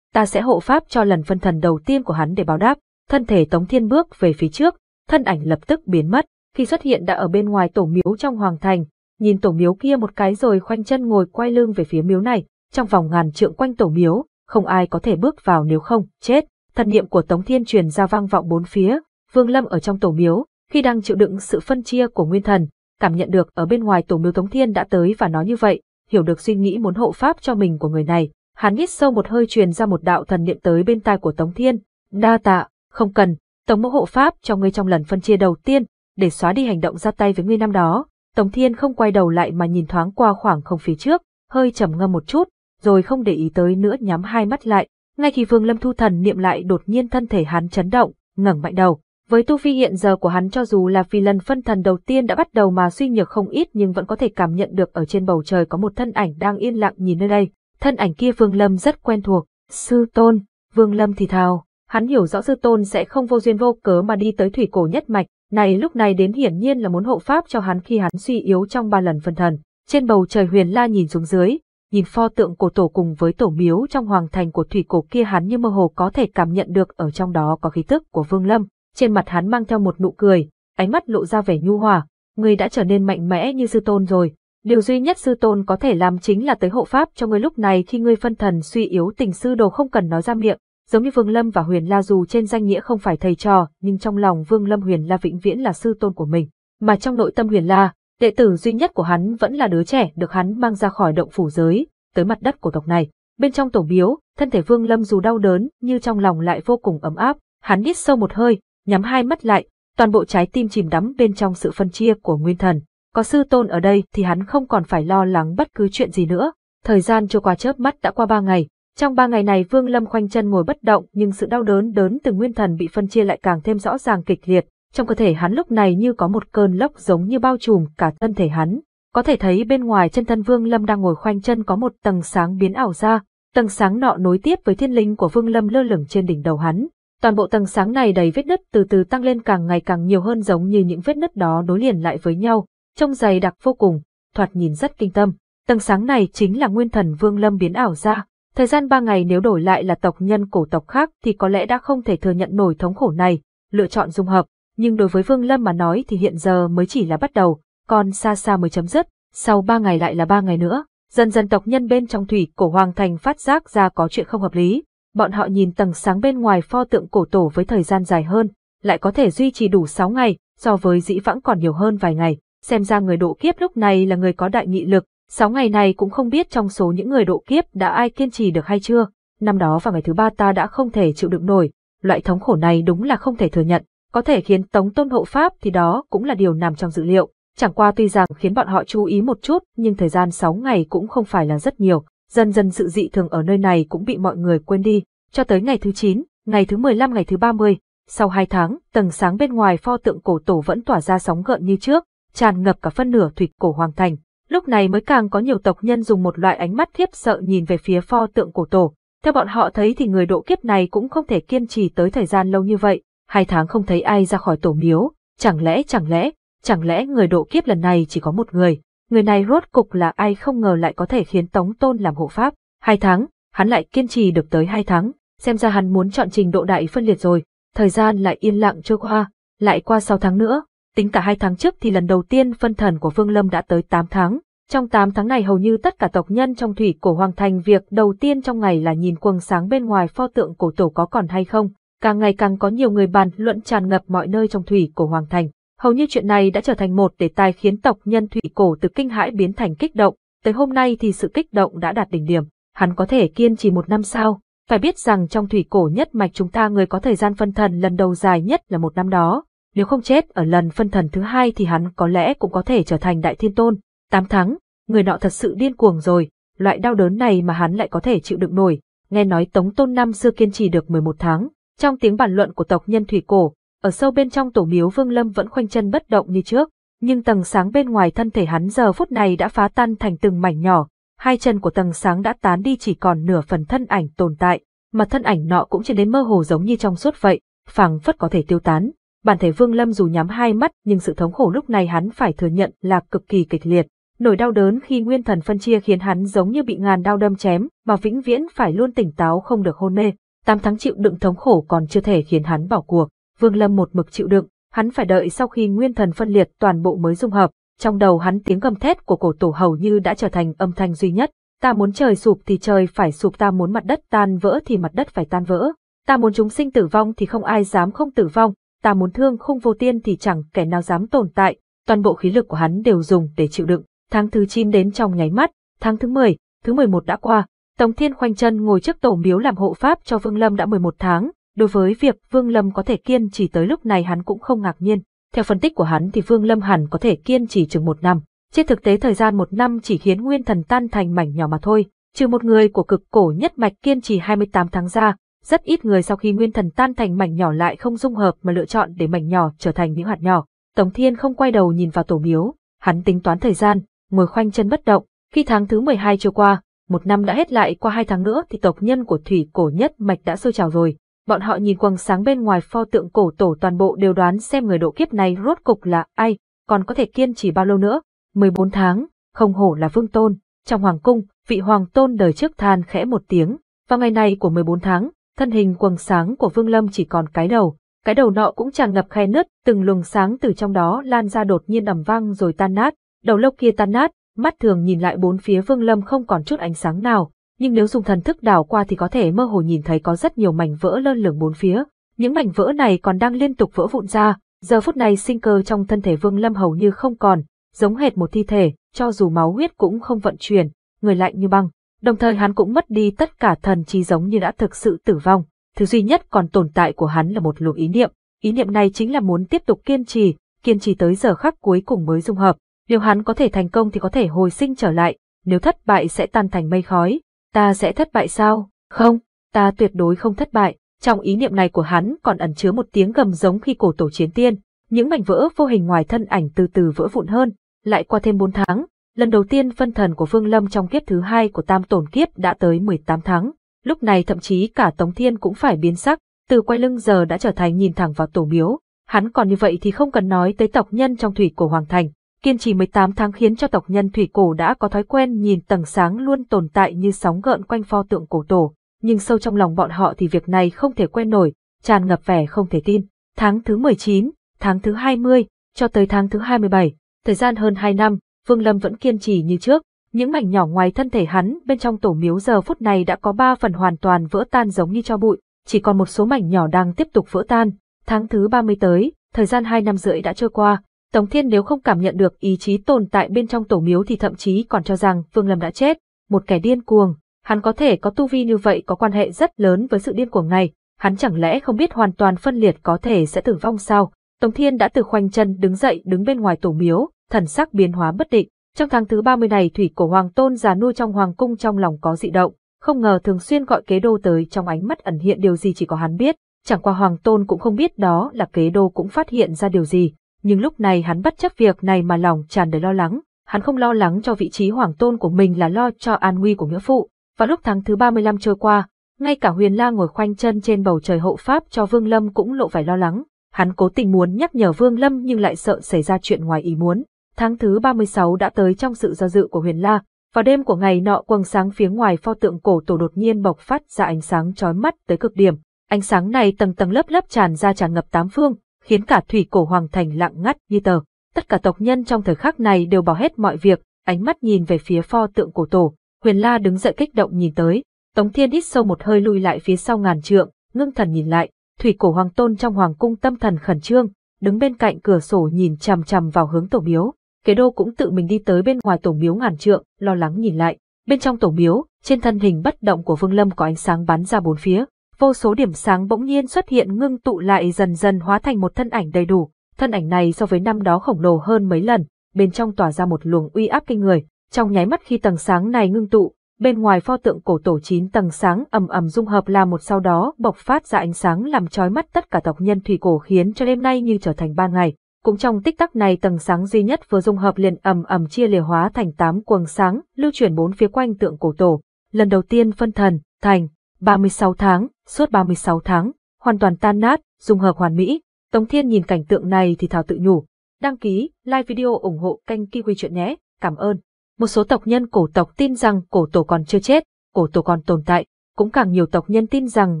Ta sẽ hộ pháp cho lần phân thần đầu tiên của hắn để báo đáp thân thể Tống Thiên bước về phía trước, thân ảnh lập tức biến mất, khi xuất hiện đã ở bên ngoài tổ miếu trong hoàng thành, nhìn tổ miếu kia một cái rồi khoanh chân ngồi quay lưng về phía miếu này, trong vòng ngàn trượng quanh tổ miếu, không ai có thể bước vào nếu không, chết. Thần niệm của Tống Thiên truyền ra vang vọng bốn phía, Vương Lâm ở trong tổ miếu, khi đang chịu đựng sự phân chia của nguyên thần, cảm nhận được ở bên ngoài tổ miếu Tống Thiên đã tới và nói như vậy, hiểu được suy nghĩ muốn hộ pháp cho mình của người này, hắn hít sâu một hơi truyền ra một đạo thần niệm tới bên tai của Tống Thiên, đa tạ, không cần, Tống Mẫu hộ pháp cho ngươi trong lần phân chia đầu tiên, để xóa đi hành động ra tay với ngươi năm đó. Tống Thiên không quay đầu lại mà nhìn thoáng qua khoảng không phía trước, hơi trầm ngâm một chút, rồi không để ý tới nữa nhắm hai mắt lại. Ngay khi Vương Lâm Thu thần niệm lại đột nhiên thân thể hắn chấn động, ngẩng mạnh đầu. Với tu vi hiện giờ của hắn cho dù là vì lần phân thần đầu tiên đã bắt đầu mà suy nhược không ít nhưng vẫn có thể cảm nhận được ở trên bầu trời có một thân ảnh đang yên lặng nhìn nơi đây. Thân ảnh kia Vương Lâm rất quen thuộc. Sư tôn, Vương Lâm thì thào. Hắn hiểu rõ sư tôn sẽ không vô duyên vô cớ mà đi tới thủy cổ nhất mạch, này lúc này đến hiển nhiên là muốn hộ pháp cho hắn khi hắn suy yếu trong ba lần phân thần. Trên bầu trời huyền la nhìn xuống dưới, nhìn pho tượng cổ tổ cùng với tổ miếu trong hoàng thành của thủy cổ kia hắn như mơ hồ có thể cảm nhận được ở trong đó có khí tức của Vương Lâm. Trên mặt hắn mang theo một nụ cười, ánh mắt lộ ra vẻ nhu hòa, ngươi đã trở nên mạnh mẽ như sư tôn rồi. Điều duy nhất sư tôn có thể làm chính là tới hộ pháp cho ngươi lúc này khi ngươi phân thần suy yếu tình sư đồ không cần nói ra miệng, Giống như Vương Lâm và Huyền La dù trên danh nghĩa không phải thầy trò, nhưng trong lòng Vương Lâm Huyền La vĩnh viễn là sư tôn của mình, mà trong nội tâm Huyền La, đệ tử duy nhất của hắn vẫn là đứa trẻ được hắn mang ra khỏi động phủ giới, tới mặt đất của tộc này. Bên trong tổ biếu thân thể Vương Lâm dù đau đớn, như trong lòng lại vô cùng ấm áp, hắn hít sâu một hơi, nhắm hai mắt lại, toàn bộ trái tim chìm đắm bên trong sự phân chia của nguyên thần. Có sư tôn ở đây thì hắn không còn phải lo lắng bất cứ chuyện gì nữa. Thời gian trôi qua chớp mắt đã qua ba ngày, trong ba ngày này Vương Lâm khoanh chân ngồi bất động nhưng sự đau đớn đớn từ nguyên thần bị phân chia lại càng thêm rõ ràng kịch liệt. Trong cơ thể hắn lúc này như có một cơn lốc giống như bao trùm cả thân thể hắn. Có thể thấy bên ngoài chân thân Vương Lâm đang ngồi khoanh chân có một tầng sáng biến ảo ra. Tầng sáng nọ nối tiếp với thiên linh của Vương Lâm lơ lửng trên đỉnh đầu hắn. Toàn bộ tầng sáng này đầy vết nứt từ từ tăng lên càng ngày càng nhiều hơn giống như những vết nứt đó nối liền lại với nhau, trông dày đặc vô cùng, thoạt nhìn rất kinh tâm. Tầng sáng này chính là nguyên thần Vương Lâm biến ảo ra, Thời gian ba ngày nếu đổi lại là tộc nhân cổ tộc khác thì có lẽ đã không thể thừa nhận nổi thống khổ này, lựa chọn dung hợp, nhưng đối với Vương Lâm mà nói thì hiện giờ mới chỉ là bắt đầu, còn xa xa mới chấm dứt, sau ba ngày lại là ba ngày nữa. Dần dần tộc nhân bên trong thủy cổ hoàng thành phát giác ra có chuyện không hợp lý, bọn họ nhìn tầng sáng bên ngoài pho tượng cổ tổ với thời gian dài hơn, lại có thể duy trì đủ sáu ngày, so với dĩ vãng còn nhiều hơn vài ngày. Xem ra người độ kiếp lúc này là người có đại nghị lực, Sáu ngày này cũng không biết trong số những người độ kiếp đã ai kiên trì được hay chưa. Năm đó vào ngày thứ ba ta đã không thể chịu đựng nổi, loại thống khổ này đúng là không thể thừa nhận. Có thể khiến tống tôn hộ pháp thì đó cũng là điều nằm trong dự liệu. Chẳng qua tuy rằng khiến bọn họ chú ý một chút nhưng thời gian sáu ngày cũng không phải là rất nhiều. Dần dần sự dị thường ở nơi này cũng bị mọi người quên đi. Cho tới ngày thứ chín, ngày thứ mười lăm, ngày thứ ba mươi, sau hai tháng, tầng sáng bên ngoài pho tượng cổ tổ vẫn tỏa ra sóng gợn như trước, tràn ngập cả phân nửa thủy cổ hoàng thành lúc này mới càng có nhiều tộc nhân dùng một loại ánh mắt khiếp sợ nhìn về phía pho tượng cổ tổ. Theo bọn họ thấy thì người độ kiếp này cũng không thể kiên trì tới thời gian lâu như vậy, hai tháng không thấy ai ra khỏi tổ miếu, chẳng lẽ chẳng lẽ, chẳng lẽ người độ kiếp lần này chỉ có một người, người này rốt cục là ai không ngờ lại có thể khiến Tống Tôn làm hộ pháp, hai tháng, hắn lại kiên trì được tới hai tháng, xem ra hắn muốn chọn trình độ đại phân liệt rồi, thời gian lại yên lặng trôi qua, lại qua sáu tháng nữa, Tính cả hai tháng trước thì lần đầu tiên phân thần của Vương Lâm đã tới 8 tháng. Trong 8 tháng này hầu như tất cả tộc nhân trong thủy cổ hoàng thành việc đầu tiên trong ngày là nhìn quầng sáng bên ngoài pho tượng cổ tổ có còn hay không. Càng ngày càng có nhiều người bàn luận tràn ngập mọi nơi trong thủy cổ hoàng thành. Hầu như chuyện này đã trở thành một đề tài khiến tộc nhân thủy cổ từ kinh hãi biến thành kích động. Tới hôm nay thì sự kích động đã đạt đỉnh điểm. Hắn có thể kiên trì một năm sao? Phải biết rằng trong thủy cổ nhất mạch chúng ta người có thời gian phân thần lần đầu dài nhất là một năm đó. Nếu không chết ở lần phân thần thứ hai thì hắn có lẽ cũng có thể trở thành đại thiên tôn. Tám tháng, người nọ thật sự điên cuồng rồi, loại đau đớn này mà hắn lại có thể chịu đựng nổi. Nghe nói Tống Tôn năm xưa kiên trì được 11 tháng. Trong tiếng bàn luận của tộc nhân Thủy Cổ, ở sâu bên trong tổ miếu Vương Lâm vẫn khoanh chân bất động như trước, nhưng tầng sáng bên ngoài thân thể hắn giờ phút này đã phá tan thành từng mảnh nhỏ, hai chân của tầng sáng đã tán đi chỉ còn nửa phần thân ảnh tồn tại, mà thân ảnh nọ cũng trở nên mơ hồ giống như trong suốt vậy, phảng phất có thể tiêu tán. Bản thể Vương Lâm dù nhắm hai mắt nhưng sự thống khổ lúc này hắn phải thừa nhận là cực kỳ kịch liệt. Nỗi đau đớn khi nguyên thần phân chia khiến hắn giống như bị ngàn đau đâm chém, mà vĩnh viễn phải luôn tỉnh táo không được hôn mê. Tám tháng chịu đựng thống khổ còn chưa thể khiến hắn bỏ cuộc. Vương Lâm một mực chịu đựng, hắn phải đợi sau khi nguyên thần phân liệt toàn bộ mới dung hợp. Trong đầu hắn tiếng gầm thét của cổ tổ hầu như đã trở thành âm thanh duy nhất. Ta muốn trời sụp thì trời phải sụp, ta muốn mặt đất tan vỡ thì mặt đất phải tan vỡ. Ta muốn chúng sinh tử vong thì không ai dám không tử vong, ta muốn thương không vô tiên thì chẳng kẻ nào dám tồn tại, toàn bộ khí lực của hắn đều dùng để chịu đựng. Tháng thứ 9 đến trong nháy mắt, tháng thứ 10, thứ 11 đã qua, Tống Thiên khoanh chân ngồi trước tổ miếu làm hộ pháp cho Vương Lâm đã 11 tháng, đối với việc Vương Lâm có thể kiên trì tới lúc này hắn cũng không ngạc nhiên. Theo phân tích của hắn thì Vương Lâm hẳn có thể kiên trì chừng một năm. Trên thực tế thời gian một năm chỉ khiến nguyên thần tan thành mảnh nhỏ mà thôi, trừ một người của cực cổ nhất mạch kiên trì 28 tháng ra, rất ít người sau khi nguyên thần tan thành mảnh nhỏ lại không dung hợp mà lựa chọn để mảnh nhỏ trở thành những hạt nhỏ. Tống Thiên không quay đầu nhìn vào tổ miếu, hắn tính toán thời gian, ngồi khoanh chân bất động, khi tháng thứ 12 trôi qua, một năm đã hết lại qua hai tháng nữa thì tộc nhân của thủy cổ nhất mạch đã sôi trào rồi. Bọn họ nhìn quầng sáng bên ngoài pho tượng cổ tổ toàn bộ đều đoán xem người độ kiếp này rốt cục là ai, còn có thể kiên trì bao lâu nữa. 14 tháng, không hổ là vương tôn. Trong hoàng cung, vị hoàng tôn đời trước than khẽ một tiếng, vào ngày này của 14 tháng, thân hình quầng sáng của Vương Lâm chỉ còn cái đầu, cái đầu nọ cũng tràn ngập khe nứt, từng luồng sáng từ trong đó lan ra đột nhiên ầm vang rồi tan nát, đầu lâu kia tan nát, mắt thường nhìn lại bốn phía Vương Lâm không còn chút ánh sáng nào, nhưng nếu dùng thần thức đảo qua thì có thể mơ hồ nhìn thấy có rất nhiều mảnh vỡ lơ lửng bốn phía. Những mảnh vỡ này còn đang liên tục vỡ vụn ra, giờ phút này sinh cơ trong thân thể Vương Lâm hầu như không còn, giống hệt một thi thể, cho dù máu huyết cũng không vận chuyển, người lạnh như băng. Đồng thời hắn cũng mất đi tất cả thần trí giống như đã thực sự tử vong. Thứ duy nhất còn tồn tại của hắn là một luồng ý niệm. Ý niệm này chính là muốn tiếp tục kiên trì, kiên trì tới giờ khắc cuối cùng mới dung hợp. Nếu hắn có thể thành công thì có thể hồi sinh trở lại, nếu thất bại sẽ tan thành mây khói. Ta sẽ thất bại sao? Không, ta tuyệt đối không thất bại. Trong ý niệm này của hắn còn ẩn chứa một tiếng gầm giống khi cổ tổ chiến tiên. Những mảnh vỡ vô hình ngoài thân ảnh từ từ vỡ vụn hơn. Lại qua thêm 4 tháng, Lần đầu tiên phân thần của phương Lâm trong kiếp thứ hai của tam tổn kiếp đã tới 18 tháng. Lúc này thậm chí cả Tống Thiên cũng phải biến sắc, từ quay lưng giờ đã trở thành nhìn thẳng vào tổ miếu. Hắn còn như vậy thì không cần nói tới tộc nhân trong thủy cổ Hoàng Thành. Kiên trì 18 tháng khiến cho tộc nhân thủy cổ đã có thói quen nhìn tầng sáng luôn tồn tại như sóng gợn quanh pho tượng cổ tổ. Nhưng sâu trong lòng bọn họ thì việc này không thể quen nổi, tràn ngập vẻ không thể tin. Tháng thứ 19, tháng thứ 20, cho tới tháng thứ 27, thời gian hơn 2 năm, Vương Lâm vẫn kiên trì như trước, những mảnh nhỏ ngoài thân thể hắn bên trong tổ miếu giờ phút này đã có ba phần hoàn toàn vỡ tan giống như cho bụi, chỉ còn một số mảnh nhỏ đang tiếp tục vỡ tan. Tháng thứ 30 tới, thời gian 2 năm rưỡi đã trôi qua, Tống Thiên nếu không cảm nhận được ý chí tồn tại bên trong tổ miếu thì thậm chí còn cho rằng Vương Lâm đã chết, một kẻ điên cuồng. Hắn có thể có tu vi như vậy có quan hệ rất lớn với sự điên cuồng này, hắn chẳng lẽ không biết hoàn toàn phân liệt có thể sẽ tử vong sao? Tống Thiên đã từ khoanh chân đứng dậy đứng bên ngoài tổ miếu, thần sắc biến hóa bất định. Trong tháng thứ 30 này thủy cổ hoàng tôn già nuôi trong hoàng cung trong lòng có dị động, không ngờ thường xuyên gọi kế đô tới trong ánh mắt ẩn hiện điều gì chỉ có hắn biết, chẳng qua hoàng tôn cũng không biết đó là kế đô cũng phát hiện ra điều gì, nhưng lúc này hắn bất chấp việc này mà lòng tràn đầy lo lắng, hắn không lo lắng cho vị trí hoàng tôn của mình là lo cho an nguy của nghĩa phụ, và lúc tháng thứ 35 trôi qua, ngay cả huyền la ngồi khoanh chân trên bầu trời hộ pháp cho Vương Lâm cũng lộ vẻ lo lắng, hắn cố tình muốn nhắc nhở Vương Lâm nhưng lại sợ xảy ra chuyện ngoài ý muốn. Tháng thứ 36 đã tới trong sự do dự của huyền la, vào đêm của ngày nọ quầng sáng phía ngoài pho tượng cổ tổ đột nhiên bộc phát ra ánh sáng chói mắt tới cực điểm. Ánh sáng này tầng tầng lớp lớp tràn ra tràn ngập tám phương, khiến cả thủy cổ hoàng thành lặng ngắt như tờ. Tất cả tộc nhân trong thời khắc này đều bỏ hết mọi việc, ánh mắt nhìn về phía pho tượng cổ tổ. Huyền La đứng dậy kích động nhìn tới, Tống Thiên hít sâu một hơi lui lại phía sau ngàn trượng, ngưng thần nhìn lại, thủy cổ hoàng tôn trong hoàng cung tâm thần khẩn trương, đứng bên cạnh cửa sổ nhìn chằm chằm vào hướng tổ miếu kế đô cũng tự mình đi tới bên ngoài tổ miếu ngàn trượng, lo lắng nhìn lại. Bên trong tổ miếu, trên thân hình bất động của Vương Lâm có ánh sáng bắn ra bốn phía, vô số điểm sáng bỗng nhiên xuất hiện ngưng tụ lại dần dần hóa thành một thân ảnh đầy đủ. Thân ảnh này so với năm đó khổng lồ hơn mấy lần, bên trong tỏa ra một luồng uy áp kinh người. Trong nháy mắt khi tầng sáng này ngưng tụ, bên ngoài pho tượng cổ tổ chín tầng sáng ầm ầm dung hợp là một sau đó bộc phát ra ánh sáng làm chói mắt tất cả tộc nhân thủy cổ khiến cho đêm nay như trở thành ban ngày. Cũng trong tích tắc này tầng sáng duy nhất vừa dung hợp liền ầm ầm chia lìa hóa thành tám quầng sáng, lưu chuyển bốn phía quanh tượng cổ tổ. Lần đầu tiên phân thần, thành, 36 tháng, suốt 36 tháng, hoàn toàn tan nát, dung hợp hoàn mỹ. Tống Thiên nhìn cảnh tượng này thì thảo tự nhủ. Đăng ký, like video ủng hộ kênh Kiwi Chuyện nhé, cảm ơn. Một số tộc nhân cổ tộc tin rằng cổ tổ còn chưa chết, cổ tổ còn tồn tại. Cũng càng nhiều tộc nhân tin rằng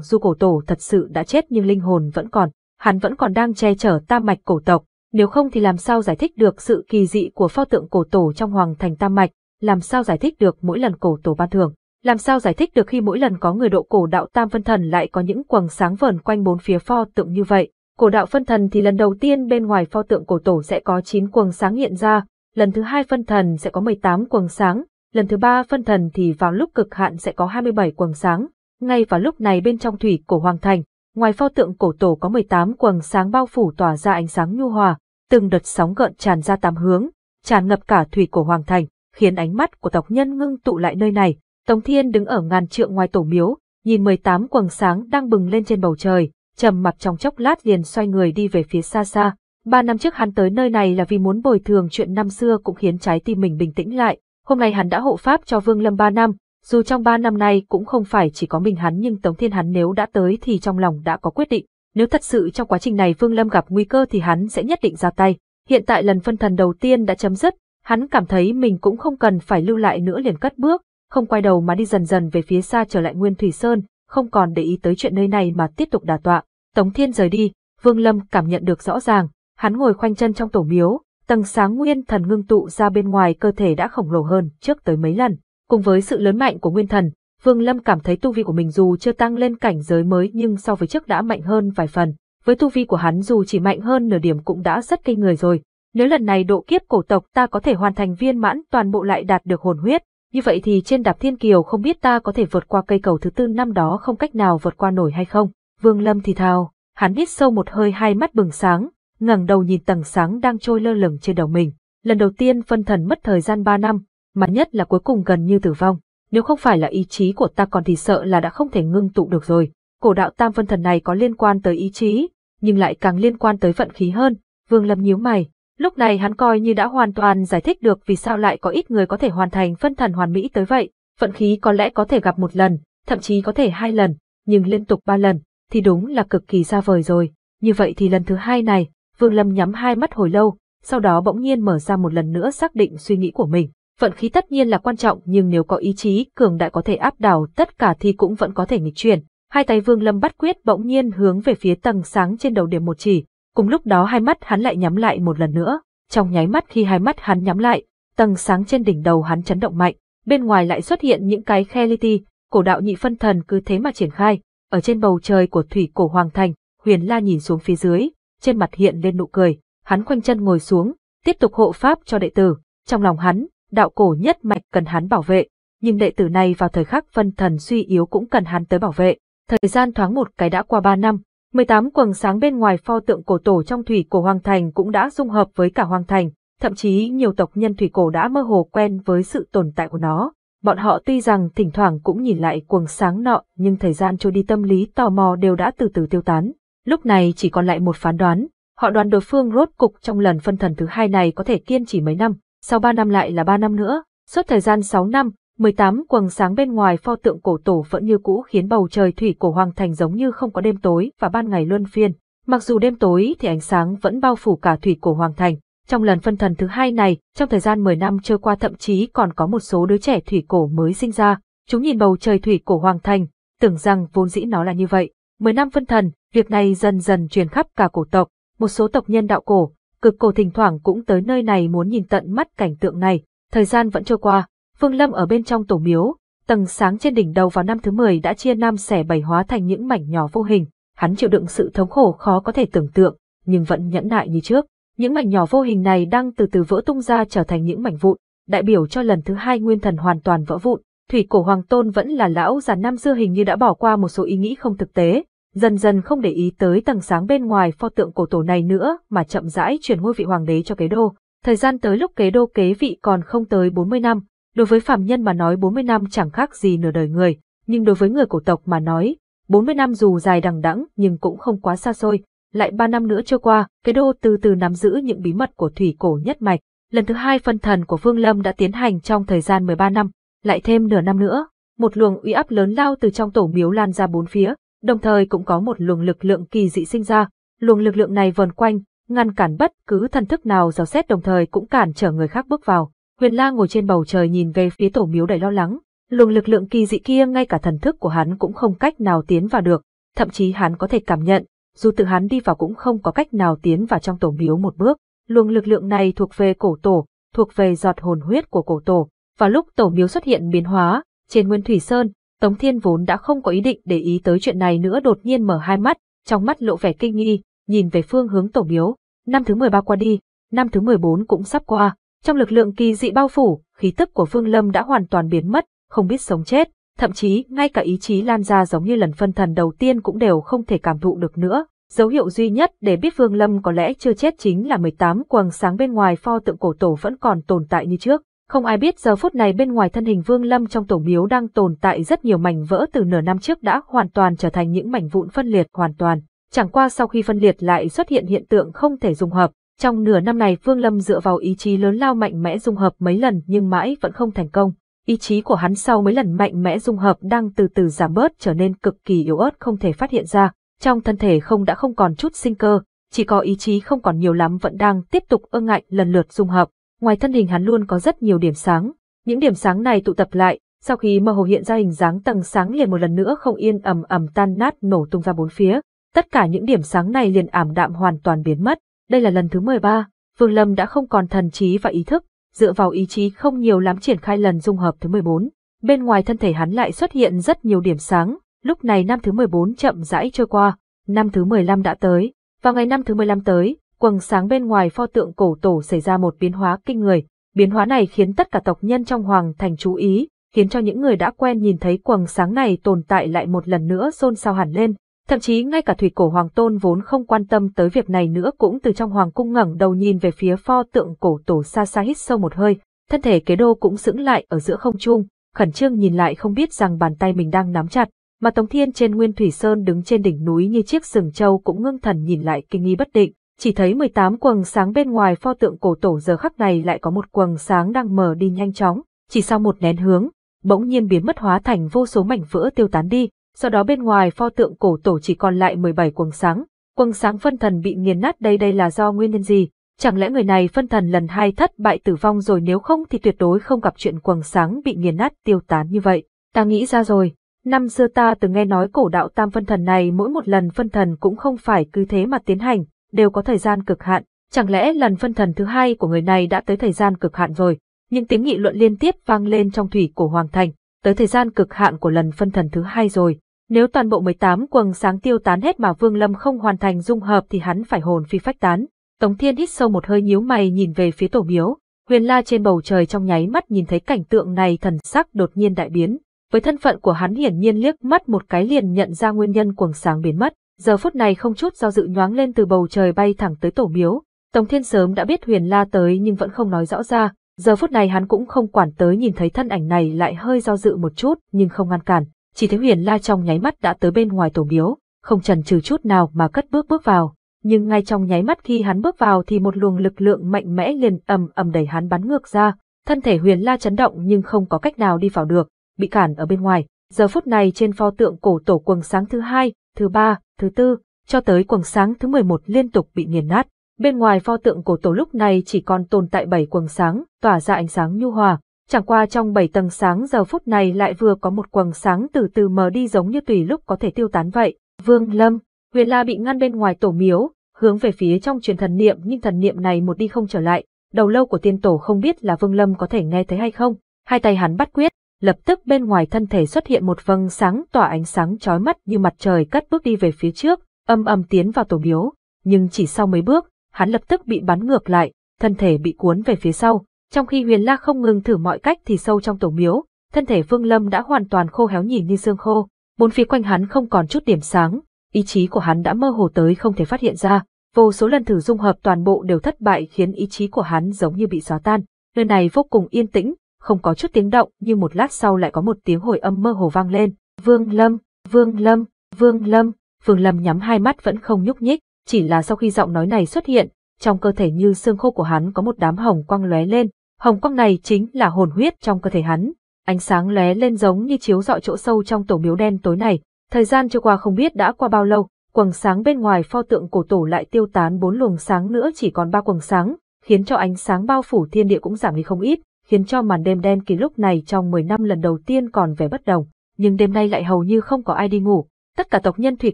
dù cổ tổ thật sự đã chết nhưng linh hồn vẫn còn, hắn vẫn còn đang che chở ta mạch cổ tộc nếu không thì làm sao giải thích được sự kỳ dị của pho tượng cổ tổ trong Hoàng Thành Tam Mạch, làm sao giải thích được mỗi lần cổ tổ ban thường, làm sao giải thích được khi mỗi lần có người độ cổ đạo Tam Phân Thần lại có những quầng sáng vờn quanh bốn phía pho tượng như vậy. Cổ đạo phân thần thì lần đầu tiên bên ngoài pho tượng cổ tổ sẽ có chín quầng sáng hiện ra, lần thứ hai phân thần sẽ có 18 quầng sáng, lần thứ ba phân thần thì vào lúc cực hạn sẽ có 27 quầng sáng. Ngay vào lúc này bên trong thủy cổ hoàng thành, ngoài pho tượng cổ tổ có 18 quầng sáng bao phủ tỏa ra ánh sáng nhu hòa, từng đợt sóng gợn tràn ra tám hướng, tràn ngập cả thủy cổ hoàng thành, khiến ánh mắt của tộc nhân ngưng tụ lại nơi này. Tống Thiên đứng ở ngàn trượng ngoài tổ miếu, nhìn 18 quầng sáng đang bừng lên trên bầu trời, trầm mặt trong chốc lát liền xoay người đi về phía xa xa. Ba năm trước hắn tới nơi này là vì muốn bồi thường chuyện năm xưa cũng khiến trái tim mình bình tĩnh lại. Hôm nay hắn đã hộ pháp cho Vương Lâm ba năm, dù trong ba năm nay cũng không phải chỉ có mình hắn nhưng Tống Thiên hắn nếu đã tới thì trong lòng đã có quyết định. Nếu thật sự trong quá trình này Vương Lâm gặp nguy cơ thì hắn sẽ nhất định ra tay. Hiện tại lần phân thần đầu tiên đã chấm dứt, hắn cảm thấy mình cũng không cần phải lưu lại nữa liền cất bước, không quay đầu mà đi dần dần về phía xa trở lại Nguyên Thủy Sơn, không còn để ý tới chuyện nơi này mà tiếp tục đả tọa. Tống Thiên rời đi, Vương Lâm cảm nhận được rõ ràng, hắn ngồi khoanh chân trong tổ miếu, tầng sáng nguyên thần ngưng tụ ra bên ngoài cơ thể đã khổng lồ hơn trước tới mấy lần. Cùng với sự lớn mạnh của nguyên thần, Vương Lâm cảm thấy tu vi của mình dù chưa tăng lên cảnh giới mới nhưng so với trước đã mạnh hơn vài phần. Với tu vi của hắn dù chỉ mạnh hơn nửa điểm cũng đã rất kinh người rồi. Nếu lần này độ kiếp cổ tộc ta có thể hoàn thành viên mãn toàn bộ lại đạt được hồn huyết, như vậy thì trên đạp thiên kiều không biết ta có thể vượt qua cây cầu thứ tư năm đó không cách nào vượt qua nổi hay không. Vương Lâm thì thào, hắn hít sâu một hơi hai mắt bừng sáng, ngẩng đầu nhìn tầng sáng đang trôi lơ lửng trên đầu mình. Lần đầu tiên phân thần mất thời gian 3 năm, mà nhất là cuối cùng gần như tử vong nếu không phải là ý chí của ta còn thì sợ là đã không thể ngưng tụ được rồi. Cổ đạo tam phân thần này có liên quan tới ý chí, nhưng lại càng liên quan tới vận khí hơn. Vương Lâm nhíu mày, lúc này hắn coi như đã hoàn toàn giải thích được vì sao lại có ít người có thể hoàn thành phân thần hoàn mỹ tới vậy. Vận khí có lẽ có thể gặp một lần, thậm chí có thể hai lần, nhưng liên tục ba lần, thì đúng là cực kỳ xa vời rồi. Như vậy thì lần thứ hai này, Vương Lâm nhắm hai mắt hồi lâu, sau đó bỗng nhiên mở ra một lần nữa xác định suy nghĩ của mình. Vận khí tất nhiên là quan trọng nhưng nếu có ý chí cường đại có thể áp đảo tất cả thì cũng vẫn có thể nghịch chuyển. Hai tay Vương Lâm bắt quyết bỗng nhiên hướng về phía tầng sáng trên đầu điểm một chỉ, cùng lúc đó hai mắt hắn lại nhắm lại một lần nữa. Trong nháy mắt khi hai mắt hắn nhắm lại, tầng sáng trên đỉnh đầu hắn chấn động mạnh, bên ngoài lại xuất hiện những cái khe li ti, cổ đạo nhị phân thần cứ thế mà triển khai. Ở trên bầu trời của thủy cổ hoàng thành, Huyền La nhìn xuống phía dưới, trên mặt hiện lên nụ cười, hắn khoanh chân ngồi xuống, tiếp tục hộ pháp cho đệ tử. Trong lòng hắn, đạo cổ nhất mạch cần hắn bảo vệ, nhưng đệ tử này vào thời khắc phân thần suy yếu cũng cần hắn tới bảo vệ. Thời gian thoáng một cái đã qua 3 năm, 18 quầng sáng bên ngoài pho tượng cổ tổ trong thủy cổ Hoàng Thành cũng đã dung hợp với cả Hoàng Thành, thậm chí nhiều tộc nhân thủy cổ đã mơ hồ quen với sự tồn tại của nó. Bọn họ tuy rằng thỉnh thoảng cũng nhìn lại quầng sáng nọ nhưng thời gian trôi đi tâm lý tò mò đều đã từ từ tiêu tán. Lúc này chỉ còn lại một phán đoán, họ đoán đối phương rốt cục trong lần phân thần thứ hai này có thể kiên trì mấy năm sau 3 năm lại là 3 năm nữa, suốt thời gian 6 năm, 18 quầng sáng bên ngoài pho tượng cổ tổ vẫn như cũ khiến bầu trời thủy cổ hoàng thành giống như không có đêm tối và ban ngày luân phiên. Mặc dù đêm tối thì ánh sáng vẫn bao phủ cả thủy cổ hoàng thành. Trong lần phân thần thứ hai này, trong thời gian 10 năm trôi qua thậm chí còn có một số đứa trẻ thủy cổ mới sinh ra. Chúng nhìn bầu trời thủy cổ hoàng thành, tưởng rằng vốn dĩ nó là như vậy. 10 năm phân thần, việc này dần dần truyền khắp cả cổ tộc. Một số tộc nhân đạo cổ, cực cổ thỉnh thoảng cũng tới nơi này muốn nhìn tận mắt cảnh tượng này. Thời gian vẫn trôi qua, Phương Lâm ở bên trong tổ miếu, tầng sáng trên đỉnh đầu vào năm thứ 10 đã chia năm xẻ bảy hóa thành những mảnh nhỏ vô hình. Hắn chịu đựng sự thống khổ khó có thể tưởng tượng, nhưng vẫn nhẫn nại như trước. Những mảnh nhỏ vô hình này đang từ từ vỡ tung ra trở thành những mảnh vụn, đại biểu cho lần thứ hai nguyên thần hoàn toàn vỡ vụn. Thủy cổ hoàng tôn vẫn là lão già năm xưa hình như đã bỏ qua một số ý nghĩ không thực tế, dần dần không để ý tới tầng sáng bên ngoài pho tượng cổ tổ này nữa mà chậm rãi chuyển ngôi vị hoàng đế cho kế đô. Thời gian tới lúc kế đô kế vị còn không tới 40 năm, đối với phàm nhân mà nói 40 năm chẳng khác gì nửa đời người, nhưng đối với người cổ tộc mà nói, 40 năm dù dài đằng đẵng nhưng cũng không quá xa xôi. Lại 3 năm nữa trôi qua, kế đô từ từ nắm giữ những bí mật của thủy cổ nhất mạch. Lần thứ hai phân thần của Vương Lâm đã tiến hành trong thời gian 13 năm, lại thêm nửa năm nữa, một luồng uy áp lớn lao từ trong tổ miếu lan ra bốn phía, đồng thời cũng có một luồng lực lượng kỳ dị sinh ra, luồng lực lượng này vần quanh, ngăn cản bất cứ thần thức nào giáo xét đồng thời cũng cản trở người khác bước vào. Huyền La ngồi trên bầu trời nhìn về phía tổ miếu đầy lo lắng, luồng lực lượng kỳ dị kia ngay cả thần thức của hắn cũng không cách nào tiến vào được, thậm chí hắn có thể cảm nhận, dù tự hắn đi vào cũng không có cách nào tiến vào trong tổ miếu một bước. Luồng lực lượng này thuộc về cổ tổ, thuộc về giọt hồn huyết của cổ tổ, và lúc tổ miếu xuất hiện biến hóa, trên Nguyên Thủy Sơn, Tống Thiên vốn đã không có ý định để ý tới chuyện này nữa đột nhiên mở hai mắt, trong mắt lộ vẻ kinh nghi, nhìn về phương hướng tổ miếu. Năm thứ 13 qua đi, năm thứ 14 cũng sắp qua, trong lực lượng kỳ dị bao phủ, khí tức của Phương Lâm đã hoàn toàn biến mất, không biết sống chết, thậm chí ngay cả ý chí lan ra giống như lần phân thần đầu tiên cũng đều không thể cảm thụ được nữa. Dấu hiệu duy nhất để biết Phương Lâm có lẽ chưa chết chính là 18 quầng sáng bên ngoài pho tượng cổ tổ vẫn còn tồn tại như trước. Không ai biết giờ phút này bên ngoài thân hình Vương Lâm trong tổ miếu đang tồn tại rất nhiều mảnh vỡ từ nửa năm trước đã hoàn toàn trở thành những mảnh vụn phân liệt hoàn toàn. Chẳng qua sau khi phân liệt lại xuất hiện hiện tượng không thể dung hợp. Trong nửa năm này Vương Lâm dựa vào ý chí lớn lao mạnh mẽ dung hợp mấy lần nhưng mãi vẫn không thành công. Ý chí của hắn sau mấy lần mạnh mẽ dung hợp đang từ từ giảm bớt trở nên cực kỳ yếu ớt không thể phát hiện ra. Trong thân thể không đã không còn chút sinh cơ, chỉ có ý chí không còn nhiều lắm vẫn đang tiếp tục ương ngạnh lần lượt dung hợp. Ngoài thân hình hắn luôn có rất nhiều điểm sáng, những điểm sáng này tụ tập lại, sau khi mơ hồ hiện ra hình dáng tầng sáng liền một lần nữa không yên ầm ầm tan nát nổ tung ra bốn phía, tất cả những điểm sáng này liền ảm đạm hoàn toàn biến mất. Đây là lần thứ 13, Vương Lâm đã không còn thần trí và ý thức, dựa vào ý chí không nhiều lắm triển khai lần dung hợp thứ 14. Bên ngoài thân thể hắn lại xuất hiện rất nhiều điểm sáng, lúc này năm thứ 14 chậm rãi trôi qua, năm thứ 15 đã tới, vào ngày năm thứ 15 tới, quầng sáng bên ngoài pho tượng cổ tổ xảy ra một biến hóa kinh người. Biến hóa này khiến tất cả tộc nhân trong hoàng thành chú ý, khiến cho những người đã quen nhìn thấy quầng sáng này tồn tại lại một lần nữa xôn xao hẳn lên. Thậm chí ngay cả thủy cổ hoàng tôn vốn không quan tâm tới việc này nữa cũng từ trong hoàng cung ngẩng đầu nhìn về phía pho tượng cổ tổ xa xa hít sâu một hơi, thân thể kế đô cũng sững lại ở giữa không trung, khẩn trương nhìn lại không biết rằng bàn tay mình đang nắm chặt, mà Tống Thiên trên Nguyên Thủy Sơn đứng trên đỉnh núi như chiếc sừng trâu cũng ngưng thần nhìn lại kinh nghi bất định chỉ thấy 18 quầng sáng bên ngoài pho tượng cổ tổ giờ khắc này lại có một quầng sáng đang mở đi nhanh chóng, chỉ sau một nén hướng, bỗng nhiên biến mất hóa thành vô số mảnh vỡ tiêu tán đi, sau đó bên ngoài pho tượng cổ tổ chỉ còn lại 17 quầng sáng. Quầng sáng phân thần bị nghiền nát đây đây là do nguyên nhân gì? Chẳng lẽ người này phân thần lần hai thất bại tử vong rồi nếu không thì tuyệt đối không gặp chuyện quầng sáng bị nghiền nát tiêu tán như vậy. Ta nghĩ ra rồi, năm xưa ta từng nghe nói cổ đạo tam phân thần này mỗi một lần phân thần cũng không phải cứ thế mà tiến hành, đều có thời gian cực hạn, chẳng lẽ lần phân thần thứ hai của người này đã tới thời gian cực hạn rồi? Những tiếng nghị luận liên tiếp vang lên trong thủy cổ hoàng thành, tới thời gian cực hạn của lần phân thần thứ hai rồi. Nếu toàn bộ 18 quầng sáng tiêu tán hết mà Vương Lâm không hoàn thành dung hợp thì hắn phải hồn phi phách tán. Tống Thiên hít sâu một hơi nhíu mày nhìn về phía tổ miếu, Huyền La trên bầu trời trong nháy mắt nhìn thấy cảnh tượng này thần sắc đột nhiên đại biến. Với thân phận của hắn hiển nhiên liếc mắt một cái liền nhận ra nguyên nhân quầng sáng biến mất. Giờ phút này không chút do dự nhoáng lên từ bầu trời bay thẳng tới tổ miếu, Tống Thiên sớm đã biết Huyền La tới nhưng vẫn không nói rõ ra, giờ phút này hắn cũng không quản tới nhìn thấy thân ảnh này lại hơi do dự một chút nhưng không ngăn cản, chỉ thấy Huyền La trong nháy mắt đã tới bên ngoài tổ miếu, không chần chừ chút nào mà cất bước bước vào, nhưng ngay trong nháy mắt khi hắn bước vào thì một luồng lực lượng mạnh mẽ liền ầm ầm đẩy hắn bắn ngược ra, thân thể Huyền La chấn động nhưng không có cách nào đi vào được, bị cản ở bên ngoài. Giờ phút này trên pho tượng cổ tổ quần sáng thứ hai, thứ ba, thứ tư, cho tới quầng sáng thứ 11 liên tục bị nghiền nát. Bên ngoài pho tượng cổ tổ lúc này chỉ còn tồn tại bảy quầng sáng, tỏa ra ánh sáng nhu hòa. Chẳng qua trong bảy tầng sáng giờ phút này lại vừa có một quầng sáng từ từ mờ đi giống như tùy lúc có thể tiêu tán vậy. Vương Lâm, Huyền La bị ngăn bên ngoài tổ miếu, hướng về phía trong truyền thần niệm nhưng thần niệm này một đi không trở lại. Đầu lâu của tiên tổ không biết là Vương Lâm có thể nghe thấy hay không. Hai tay hắn bắt quyết, lập tức bên ngoài thân thể xuất hiện một vầng sáng tỏa ánh sáng chói mắt như mặt trời cất bước đi về phía trước, âm âm tiến vào tổ miếu, nhưng chỉ sau mấy bước, hắn lập tức bị bắn ngược lại, thân thể bị cuốn về phía sau, trong khi Huyền La không ngừng thử mọi cách thì sâu trong tổ miếu, thân thể Vương Lâm đã hoàn toàn khô héo nhìn như xương khô, bốn phía quanh hắn không còn chút điểm sáng, ý chí của hắn đã mơ hồ tới không thể phát hiện ra, vô số lần thử dung hợp toàn bộ đều thất bại khiến ý chí của hắn giống như bị xóa tan, nơi này vô cùng yên tĩnh, không có chút tiếng động nhưng một lát sau lại có một tiếng hồi âm mơ hồ vang lên. Vương Lâm, Vương Lâm, Vương Lâm, Vương Lâm nhắm hai mắt vẫn không nhúc nhích, chỉ là sau khi giọng nói này xuất hiện, trong cơ thể như xương khô của hắn có một đám hồng quang lóe lên, hồng quang này chính là hồn huyết trong cơ thể hắn. Ánh sáng lóe lên giống như chiếu dọi chỗ sâu trong tổ miếu đen tối này, thời gian trôi qua không biết đã qua bao lâu, quầng sáng bên ngoài pho tượng cổ tổ lại tiêu tán bốn luồng sáng nữa chỉ còn ba quầng sáng, khiến cho ánh sáng bao phủ thiên địa cũng giảm đi không ít khiến cho màn đêm đen kỳ lúc này trong 10 năm lần đầu tiên còn vẻ bất đồng. Nhưng đêm nay lại hầu như không có ai đi ngủ. Tất cả tộc nhân thủy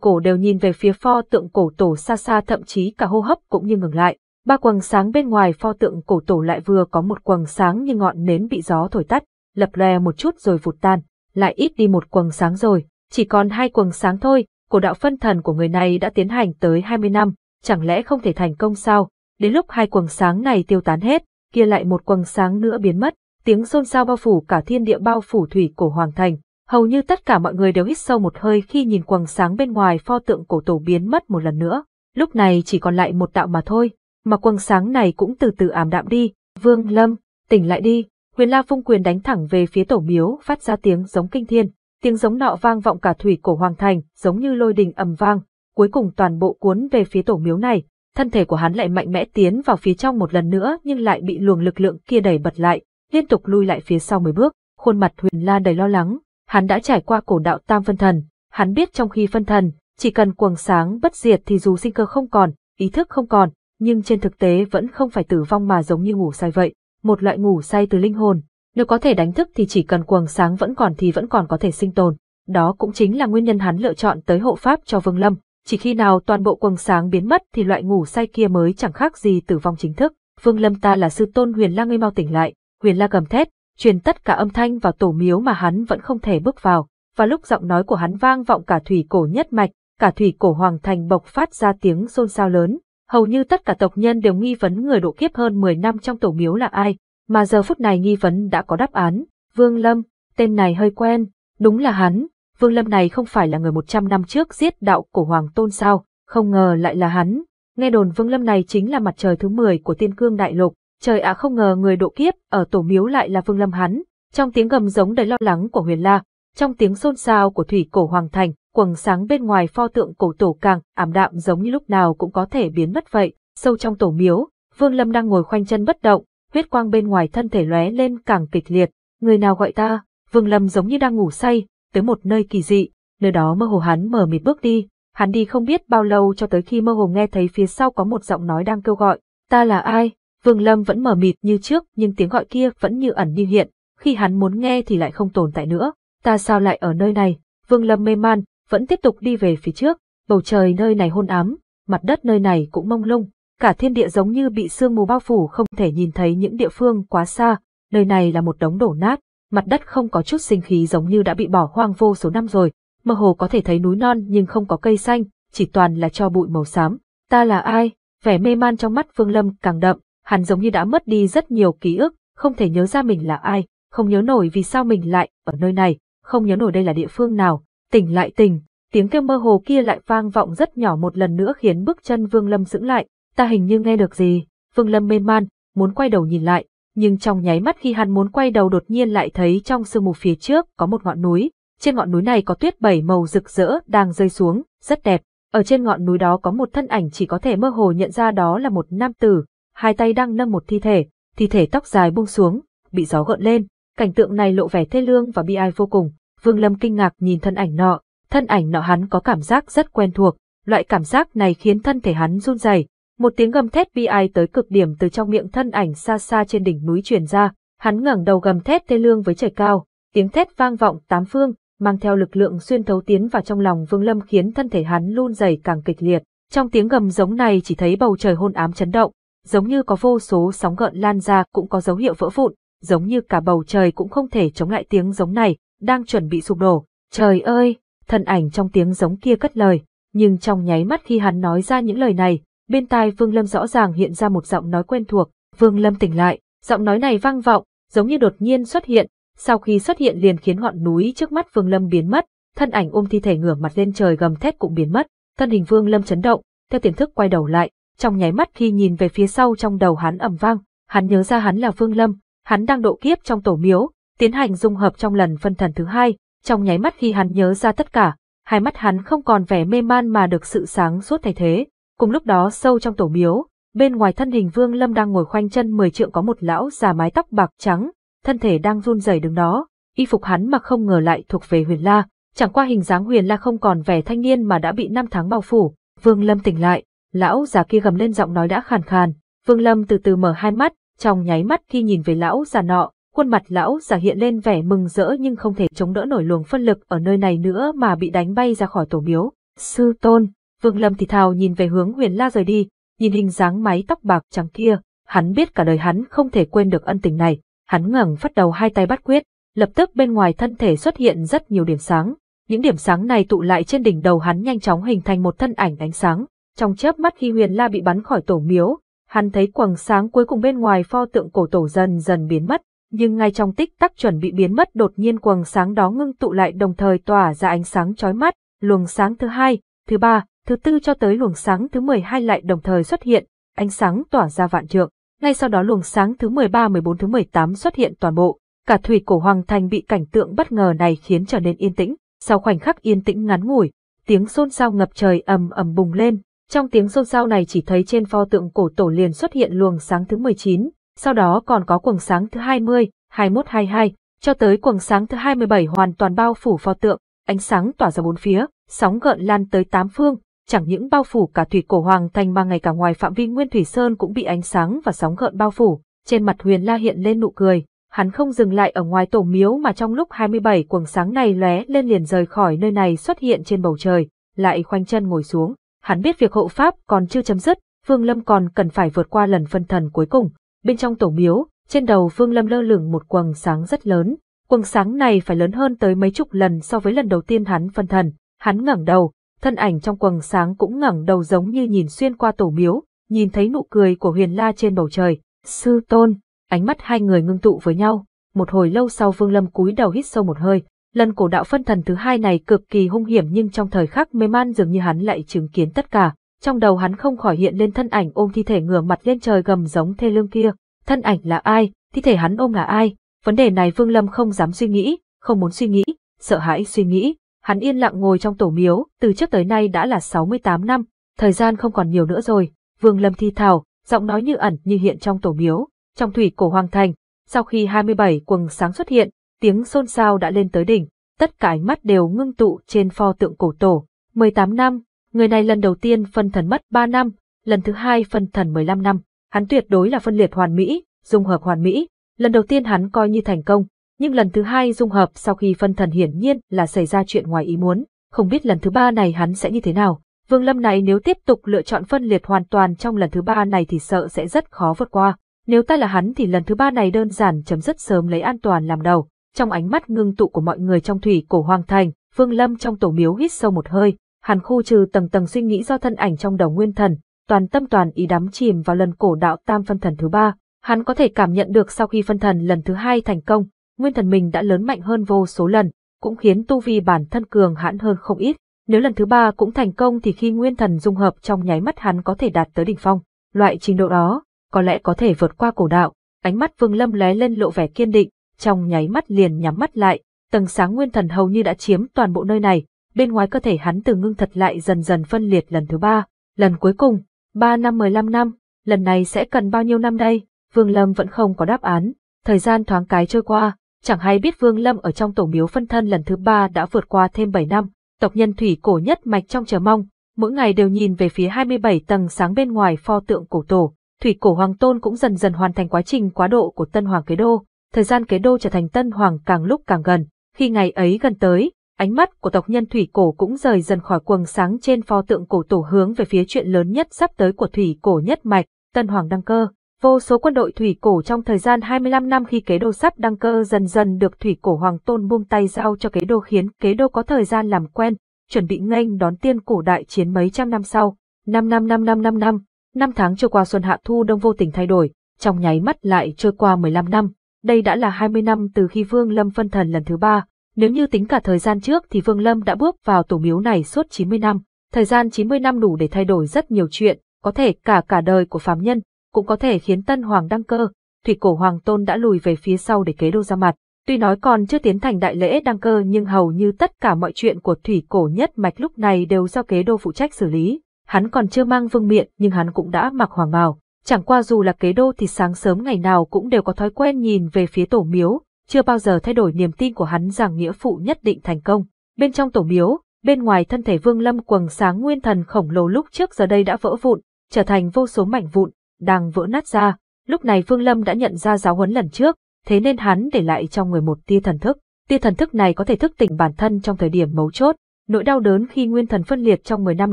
cổ đều nhìn về phía pho tượng cổ tổ xa xa thậm chí cả hô hấp cũng như ngừng lại. Ba quầng sáng bên ngoài pho tượng cổ tổ lại vừa có một quầng sáng như ngọn nến bị gió thổi tắt, lập lè một chút rồi vụt tan, lại ít đi một quầng sáng rồi, chỉ còn hai quầng sáng thôi, cổ đạo phân thần của người này đã tiến hành tới 20 năm, chẳng lẽ không thể thành công sao? Đến lúc hai quầng sáng này tiêu tán hết, kia lại một quầng sáng nữa biến mất, tiếng xôn xao bao phủ cả thiên địa bao phủ thủy cổ hoàng thành. Hầu như tất cả mọi người đều hít sâu một hơi khi nhìn quầng sáng bên ngoài pho tượng cổ tổ biến mất một lần nữa. Lúc này chỉ còn lại một đạo mà thôi, mà quầng sáng này cũng từ từ ảm đạm đi. Vương Lâm, tỉnh lại đi. Huyền La Phung Quyền đánh thẳng về phía tổ miếu, phát ra tiếng giống kinh thiên. Tiếng giống nọ vang vọng cả thủy cổ hoàng thành, giống như lôi đình ầm vang, cuối cùng toàn bộ cuốn về phía tổ miếu này, thân thể của hắn lại mạnh mẽ tiến vào phía trong một lần nữa nhưng lại bị luồng lực lượng kia đẩy bật lại, liên tục lui lại phía sau mười bước, khuôn mặt Huyền Lan đầy lo lắng, hắn đã trải qua cổ đạo tam phân thần, hắn biết trong khi phân thần, chỉ cần quầng sáng bất diệt thì dù sinh cơ không còn, ý thức không còn, nhưng trên thực tế vẫn không phải tử vong mà giống như ngủ say vậy, một loại ngủ say từ linh hồn, nếu có thể đánh thức thì chỉ cần quầng sáng vẫn còn thì vẫn còn có thể sinh tồn. Đó cũng chính là nguyên nhân hắn lựa chọn tới hộ pháp cho Vương Lâm, chỉ khi nào toàn bộ quầng sáng biến mất thì loại ngủ say kia mới chẳng khác gì tử vong chính thức. Vương Lâm ta là sư tôn Huyền La ngươi mau tỉnh lại, Huyền La gầm thét, truyền tất cả âm thanh vào tổ miếu mà hắn vẫn không thể bước vào, và lúc giọng nói của hắn vang vọng cả thủy cổ nhất mạch, cả thủy cổ hoàng thành bộc phát ra tiếng xôn xao lớn, hầu như tất cả tộc nhân đều nghi vấn người độ kiếp hơn 10 năm trong tổ miếu là ai, mà giờ phút này nghi vấn đã có đáp án, Vương Lâm, tên này hơi quen, đúng là hắn, Vương Lâm này không phải là người 100 năm trước giết đạo cổ Hoàng Tôn sao, không ngờ lại là hắn. Nghe đồn Vương Lâm này chính là mặt trời thứ 10 của Tiên Cương Đại Lục, trời ạ không ngờ người độ kiếp ở tổ miếu lại là Vương Lâm hắn. Trong tiếng gầm giống đầy lo lắng của Huyền La, trong tiếng xôn xao của thủy cổ hoàng thành, quầng sáng bên ngoài pho tượng cổ tổ càng ảm đạm giống như lúc nào cũng có thể biến mất vậy. Sâu trong tổ miếu, Vương Lâm đang ngồi khoanh chân bất động, huyết quang bên ngoài thân thể lóe lên càng kịch liệt. Người nào gọi ta? Vương Lâm giống như đang ngủ say, tới một nơi kỳ dị, nơi đó mơ hồ hắn mở mịt bước đi, hắn đi không biết bao lâu cho tới khi mơ hồ nghe thấy phía sau có một giọng nói đang kêu gọi, ta là ai? Vương Lâm vẫn mở mịt như trước nhưng tiếng gọi kia vẫn như ẩn như hiện, khi hắn muốn nghe thì lại không tồn tại nữa, ta sao lại ở nơi này? Vương Lâm mê man, vẫn tiếp tục đi về phía trước, bầu trời nơi này hôn ám, mặt đất nơi này cũng mông lung, cả thiên địa giống như bị sương mù bao phủ không thể nhìn thấy những địa phương quá xa, nơi này là một đống đổ nát, mặt đất không có chút sinh khí giống như đã bị bỏ hoang vô số năm rồi, mơ hồ có thể thấy núi non nhưng không có cây xanh, chỉ toàn là cho bụi màu xám. Ta là ai? Vẻ mê man trong mắt Vương Lâm càng đậm, hắn giống như đã mất đi rất nhiều ký ức, không thể nhớ ra mình là ai, không nhớ nổi vì sao mình lại ở nơi này, không nhớ nổi đây là địa phương nào. Tỉnh lại tỉnh, tiếng kêu mơ hồ kia lại vang vọng rất nhỏ một lần nữa khiến bước chân Vương Lâm dững lại, ta hình như nghe được gì. Vương Lâm mê man, muốn quay đầu nhìn lại, nhưng trong nháy mắt khi hắn muốn quay đầu đột nhiên lại thấy trong sương mù phía trước có một ngọn núi, trên ngọn núi này có tuyết bảy màu rực rỡ đang rơi xuống, rất đẹp. Ở trên ngọn núi đó có một thân ảnh chỉ có thể mơ hồ nhận ra đó là một nam tử, hai tay đang nâng một thi thể, thi thể tóc dài buông xuống, bị gió gợn lên, cảnh tượng này lộ vẻ thê lương và bi ai vô cùng. Vương Lâm kinh ngạc nhìn thân ảnh nọ, thân ảnh nọ hắn có cảm giác rất quen thuộc, loại cảm giác này khiến thân thể hắn run rẩy, một tiếng gầm thét bi ai tới cực điểm từ trong miệng thân ảnh xa xa trên đỉnh núi truyền ra, hắn ngẩng đầu gầm thét tê lương với trời cao, tiếng thét vang vọng tám phương, mang theo lực lượng xuyên thấu tiến vào trong lòng Vương Lâm khiến thân thể hắn run dày càng kịch liệt. Trong tiếng gầm giống này chỉ thấy bầu trời hôn ám chấn động, giống như có vô số sóng gợn lan ra cũng có dấu hiệu vỡ vụn, giống như cả bầu trời cũng không thể chống lại tiếng giống này, đang chuẩn bị sụp đổ. Trời ơi, thân ảnh trong tiếng giống kia cất lời, nhưng trong nháy mắt khi hắn nói ra những lời này, bên tai Vương Lâm rõ ràng hiện ra một giọng nói quen thuộc, Vương Lâm tỉnh lại, giọng nói này vang vọng, giống như đột nhiên xuất hiện, sau khi xuất hiện liền khiến ngọn núi trước mắt Vương Lâm biến mất, thân ảnh ôm thi thể ngửa mặt lên trời gầm thét cũng biến mất, thân hình Vương Lâm chấn động, theo tiềm thức quay đầu lại, trong nháy mắt khi nhìn về phía sau trong đầu hắn ầm vang, hắn nhớ ra hắn là Vương Lâm, hắn đang độ kiếp trong tổ miếu, tiến hành dung hợp trong lần phân thần thứ hai, trong nháy mắt khi hắn nhớ ra tất cả, hai mắt hắn không còn vẻ mê man mà được sự sáng suốt thay thế, Cùng lúc đó sâu trong tổ miếu, bên ngoài thân hình Vương Lâm đang ngồi khoanh chân mười trượng có một lão già mái tóc bạc trắng, thân thể đang run rẩy đứng đó, y phục hắn mặc không ngờ lại thuộc về Huyền La, chẳng qua hình dáng Huyền La không còn vẻ thanh niên mà đã bị năm tháng bao phủ. Vương Lâm tỉnh lại, lão già kia gầm lên giọng nói đã khàn khàn, Vương Lâm từ từ mở hai mắt, trong nháy mắt khi nhìn về lão già nọ, khuôn mặt lão già hiện lên vẻ mừng rỡ nhưng không thể chống đỡ nổi luồng phân lực ở nơi này nữa mà bị đánh bay ra khỏi tổ miếu. Sư tôn, Vương Lâm thì thào nhìn về hướng Huyền La rời đi, nhìn hình dáng mái tóc bạc trắng kia, hắn biết cả đời hắn không thể quên được ân tình này, hắn ngẩng phát đầu hai tay bắt quyết, lập tức bên ngoài thân thể xuất hiện rất nhiều điểm sáng, những điểm sáng này tụ lại trên đỉnh đầu hắn nhanh chóng hình thành một thân ảnh ánh sáng, trong chớp mắt khi Huyền La bị bắn khỏi tổ miếu, hắn thấy quầng sáng cuối cùng bên ngoài pho tượng cổ tổ dần dần biến mất, nhưng ngay trong tích tắc chuẩn bị biến mất đột nhiên quầng sáng đó ngưng tụ lại đồng thời tỏa ra ánh sáng chói mắt, luồng sáng thứ hai, thứ ba, thứ tư cho tới luồng sáng thứ 12 lại đồng thời xuất hiện, ánh sáng tỏa ra vạn trượng. Ngay sau đó luồng sáng thứ 13, 14, thứ 18 xuất hiện toàn bộ, cả thủy cổ hoàng thành bị cảnh tượng bất ngờ này khiến trở nên yên tĩnh. Sau khoảnh khắc yên tĩnh ngắn ngủi, tiếng xôn xao ngập trời ầm ầm bùng lên. Trong tiếng xôn xao này chỉ thấy trên pho tượng cổ tổ liền xuất hiện luồng sáng thứ 19, sau đó còn có quầng sáng thứ 20, 21, 22, cho tới quầng sáng thứ 27 hoàn toàn bao phủ pho tượng, ánh sáng tỏa ra bốn phía, sóng gợn lan tới tám phương, chẳng những bao phủ cả thủy cổ hoàng thành mà ngày cả ngoài phạm vi nguyên thủy sơn cũng bị ánh sáng và sóng gợn bao phủ. Trên mặt Huyền La hiện lên nụ cười, hắn không dừng lại ở ngoài tổ miếu mà trong lúc 27 quầng sáng này lóe lên liền rời khỏi nơi này xuất hiện trên bầu trời, lại khoanh chân ngồi xuống. Hắn biết việc hộ pháp còn chưa chấm dứt, Vương Lâm còn cần phải vượt qua lần phân thần cuối cùng. Bên trong tổ miếu, trên đầu Vương Lâm lơ lửng một quầng sáng rất lớn. Quầng sáng này phải lớn hơn tới mấy chục lần so với lần đầu tiên hắn phân thần. Hắn ngẩng đầu, thân ảnh trong quầng sáng cũng ngẩng đầu giống như nhìn xuyên qua tổ miếu, nhìn thấy nụ cười của Huyền La trên bầu trời. Sư tôn, ánh mắt hai người ngưng tụ với nhau, một hồi lâu sau Vương Lâm cúi đầu hít sâu một hơi, lần cổ đạo phân thần thứ hai này cực kỳ hung hiểm nhưng trong thời khắc mê man dường như hắn lại chứng kiến tất cả, trong đầu hắn không khỏi hiện lên thân ảnh ôm thi thể ngửa mặt lên trời gầm giống thê lương kia, thân ảnh là ai, thi thể hắn ôm là ai, vấn đề này Vương Lâm không dám suy nghĩ, không muốn suy nghĩ, sợ hãi suy nghĩ, Hắn yên lặng ngồi trong tổ miếu, từ trước tới nay đã là 68 năm, thời gian không còn nhiều nữa rồi. Vương Lâm thi Thảo giọng nói như ẩn như hiện trong tổ miếu, trong thủy cổ hoàng thành. Sau khi 27 quầng sáng xuất hiện, tiếng xôn xao đã lên tới đỉnh, tất cả ánh mắt đều ngưng tụ trên pho tượng cổ tổ. 18 năm, người này lần đầu tiên phân thần mất 3 năm, lần thứ hai phân thần 15 năm. Hắn tuyệt đối là phân liệt hoàn mỹ, dung hợp hoàn mỹ, lần đầu tiên hắn coi như thành công, nhưng lần thứ hai dung hợp sau khi phân thần hiển nhiên là xảy ra chuyện ngoài ý muốn, không biết lần thứ ba này hắn sẽ như thế nào. Vương Lâm này nếu tiếp tục lựa chọn phân liệt hoàn toàn trong lần thứ ba này thì sợ sẽ rất khó vượt qua. Nếu ta là hắn thì lần thứ ba này đơn giản chấm dứt sớm lấy an toàn làm đầu. Trong ánh mắt ngưng tụ của mọi người trong thủy cổ hoàng thành, Vương Lâm trong tổ miếu hít sâu một hơi, hàn khu trừ tầng tầng suy nghĩ do thân ảnh trong đầu nguyên thần, toàn tâm toàn ý đắm chìm vào lần cổ đạo tam phân thần thứ ba. Hắn có thể cảm nhận được sau khi phân thần lần thứ hai thành công, nguyên thần mình đã lớn mạnh hơn vô số lần, cũng khiến tu vi bản thân cường hãn hơn không ít. Nếu lần thứ ba cũng thành công thì khi nguyên thần dung hợp trong nháy mắt hắn có thể đạt tới đỉnh phong, loại trình độ đó, có lẽ có thể vượt qua cổ đạo. Ánh mắt Vương Lâm lóe lên lộ vẻ kiên định, trong nháy mắt liền nhắm mắt lại, tầng sáng nguyên thần hầu như đã chiếm toàn bộ nơi này, bên ngoài cơ thể hắn từ ngưng thật lại dần dần phân liệt lần thứ ba, lần cuối cùng, ba năm mười lăm năm, lần này sẽ cần bao nhiêu năm đây? Vương Lâm vẫn không có đáp án, thời gian thoáng cái trôi qua, Chẳng hay biết Vương Lâm ở trong tổ miếu phân thân lần thứ ba đã vượt qua thêm 7 năm, tộc nhân thủy cổ nhất mạch trong chờ mong, mỗi ngày đều nhìn về phía 27 tầng sáng bên ngoài pho tượng cổ tổ. Thủy cổ hoàng tôn cũng dần dần hoàn thành quá trình quá độ của tân hoàng kế đô, thời gian kế đô trở thành tân hoàng càng lúc càng gần, khi ngày ấy gần tới, ánh mắt của tộc nhân thủy cổ cũng rời dần khỏi quầng sáng trên pho tượng cổ tổ hướng về phía chuyện lớn nhất sắp tới của thủy cổ nhất mạch, tân hoàng đăng cơ. Vô số quân đội thủy cổ trong thời gian 25 năm khi kế đô sắp đăng cơ dần dần được thủy cổ hoàng tôn buông tay giao cho kế đô khiến kế đô có thời gian làm quen, chuẩn bị nghênh đón tiên cổ đại chiến mấy trăm năm sau. Năm năm năm năm năm năm, năm tháng trôi qua xuân hạ thu đông vô tình thay đổi, trong nháy mắt lại trôi qua 15 năm. Đây đã là 20 năm từ khi Vương Lâm phân thần lần thứ ba. Nếu như tính cả thời gian trước thì Vương Lâm đã bước vào tổ miếu này suốt 90 năm. Thời gian 90 năm đủ để thay đổi rất nhiều chuyện, có thể cả cả đời của phàm nhân, cũng có thể khiến Tân Hoàng đăng cơ, thủy cổ Hoàng Tôn đã lùi về phía sau để kế đô ra mặt. Tuy nói còn chưa tiến thành đại lễ đăng cơ nhưng hầu như tất cả mọi chuyện của thủy cổ nhất mạch lúc này đều do kế đô phụ trách xử lý. Hắn còn chưa mang vương miện nhưng hắn cũng đã mặc hoàng bào. Chẳng qua dù là kế đô thì sáng sớm ngày nào cũng đều có thói quen nhìn về phía tổ miếu, chưa bao giờ thay đổi niềm tin của hắn rằng nghĩa phụ nhất định thành công. Bên trong tổ miếu, bên ngoài thân thể vương lâm quầng sáng nguyên thần khổng lồ lúc trước giờ đây đã vỡ vụn, trở thành vô số mảnh vụn, đang vỡ nát ra, lúc này Phương Lâm đã nhận ra giáo huấn lần trước, thế nên hắn để lại trong người một tia thần thức. Tia thần thức này có thể thức tỉnh bản thân trong thời điểm mấu chốt, nỗi đau đớn khi nguyên thần phân liệt trong 10 năm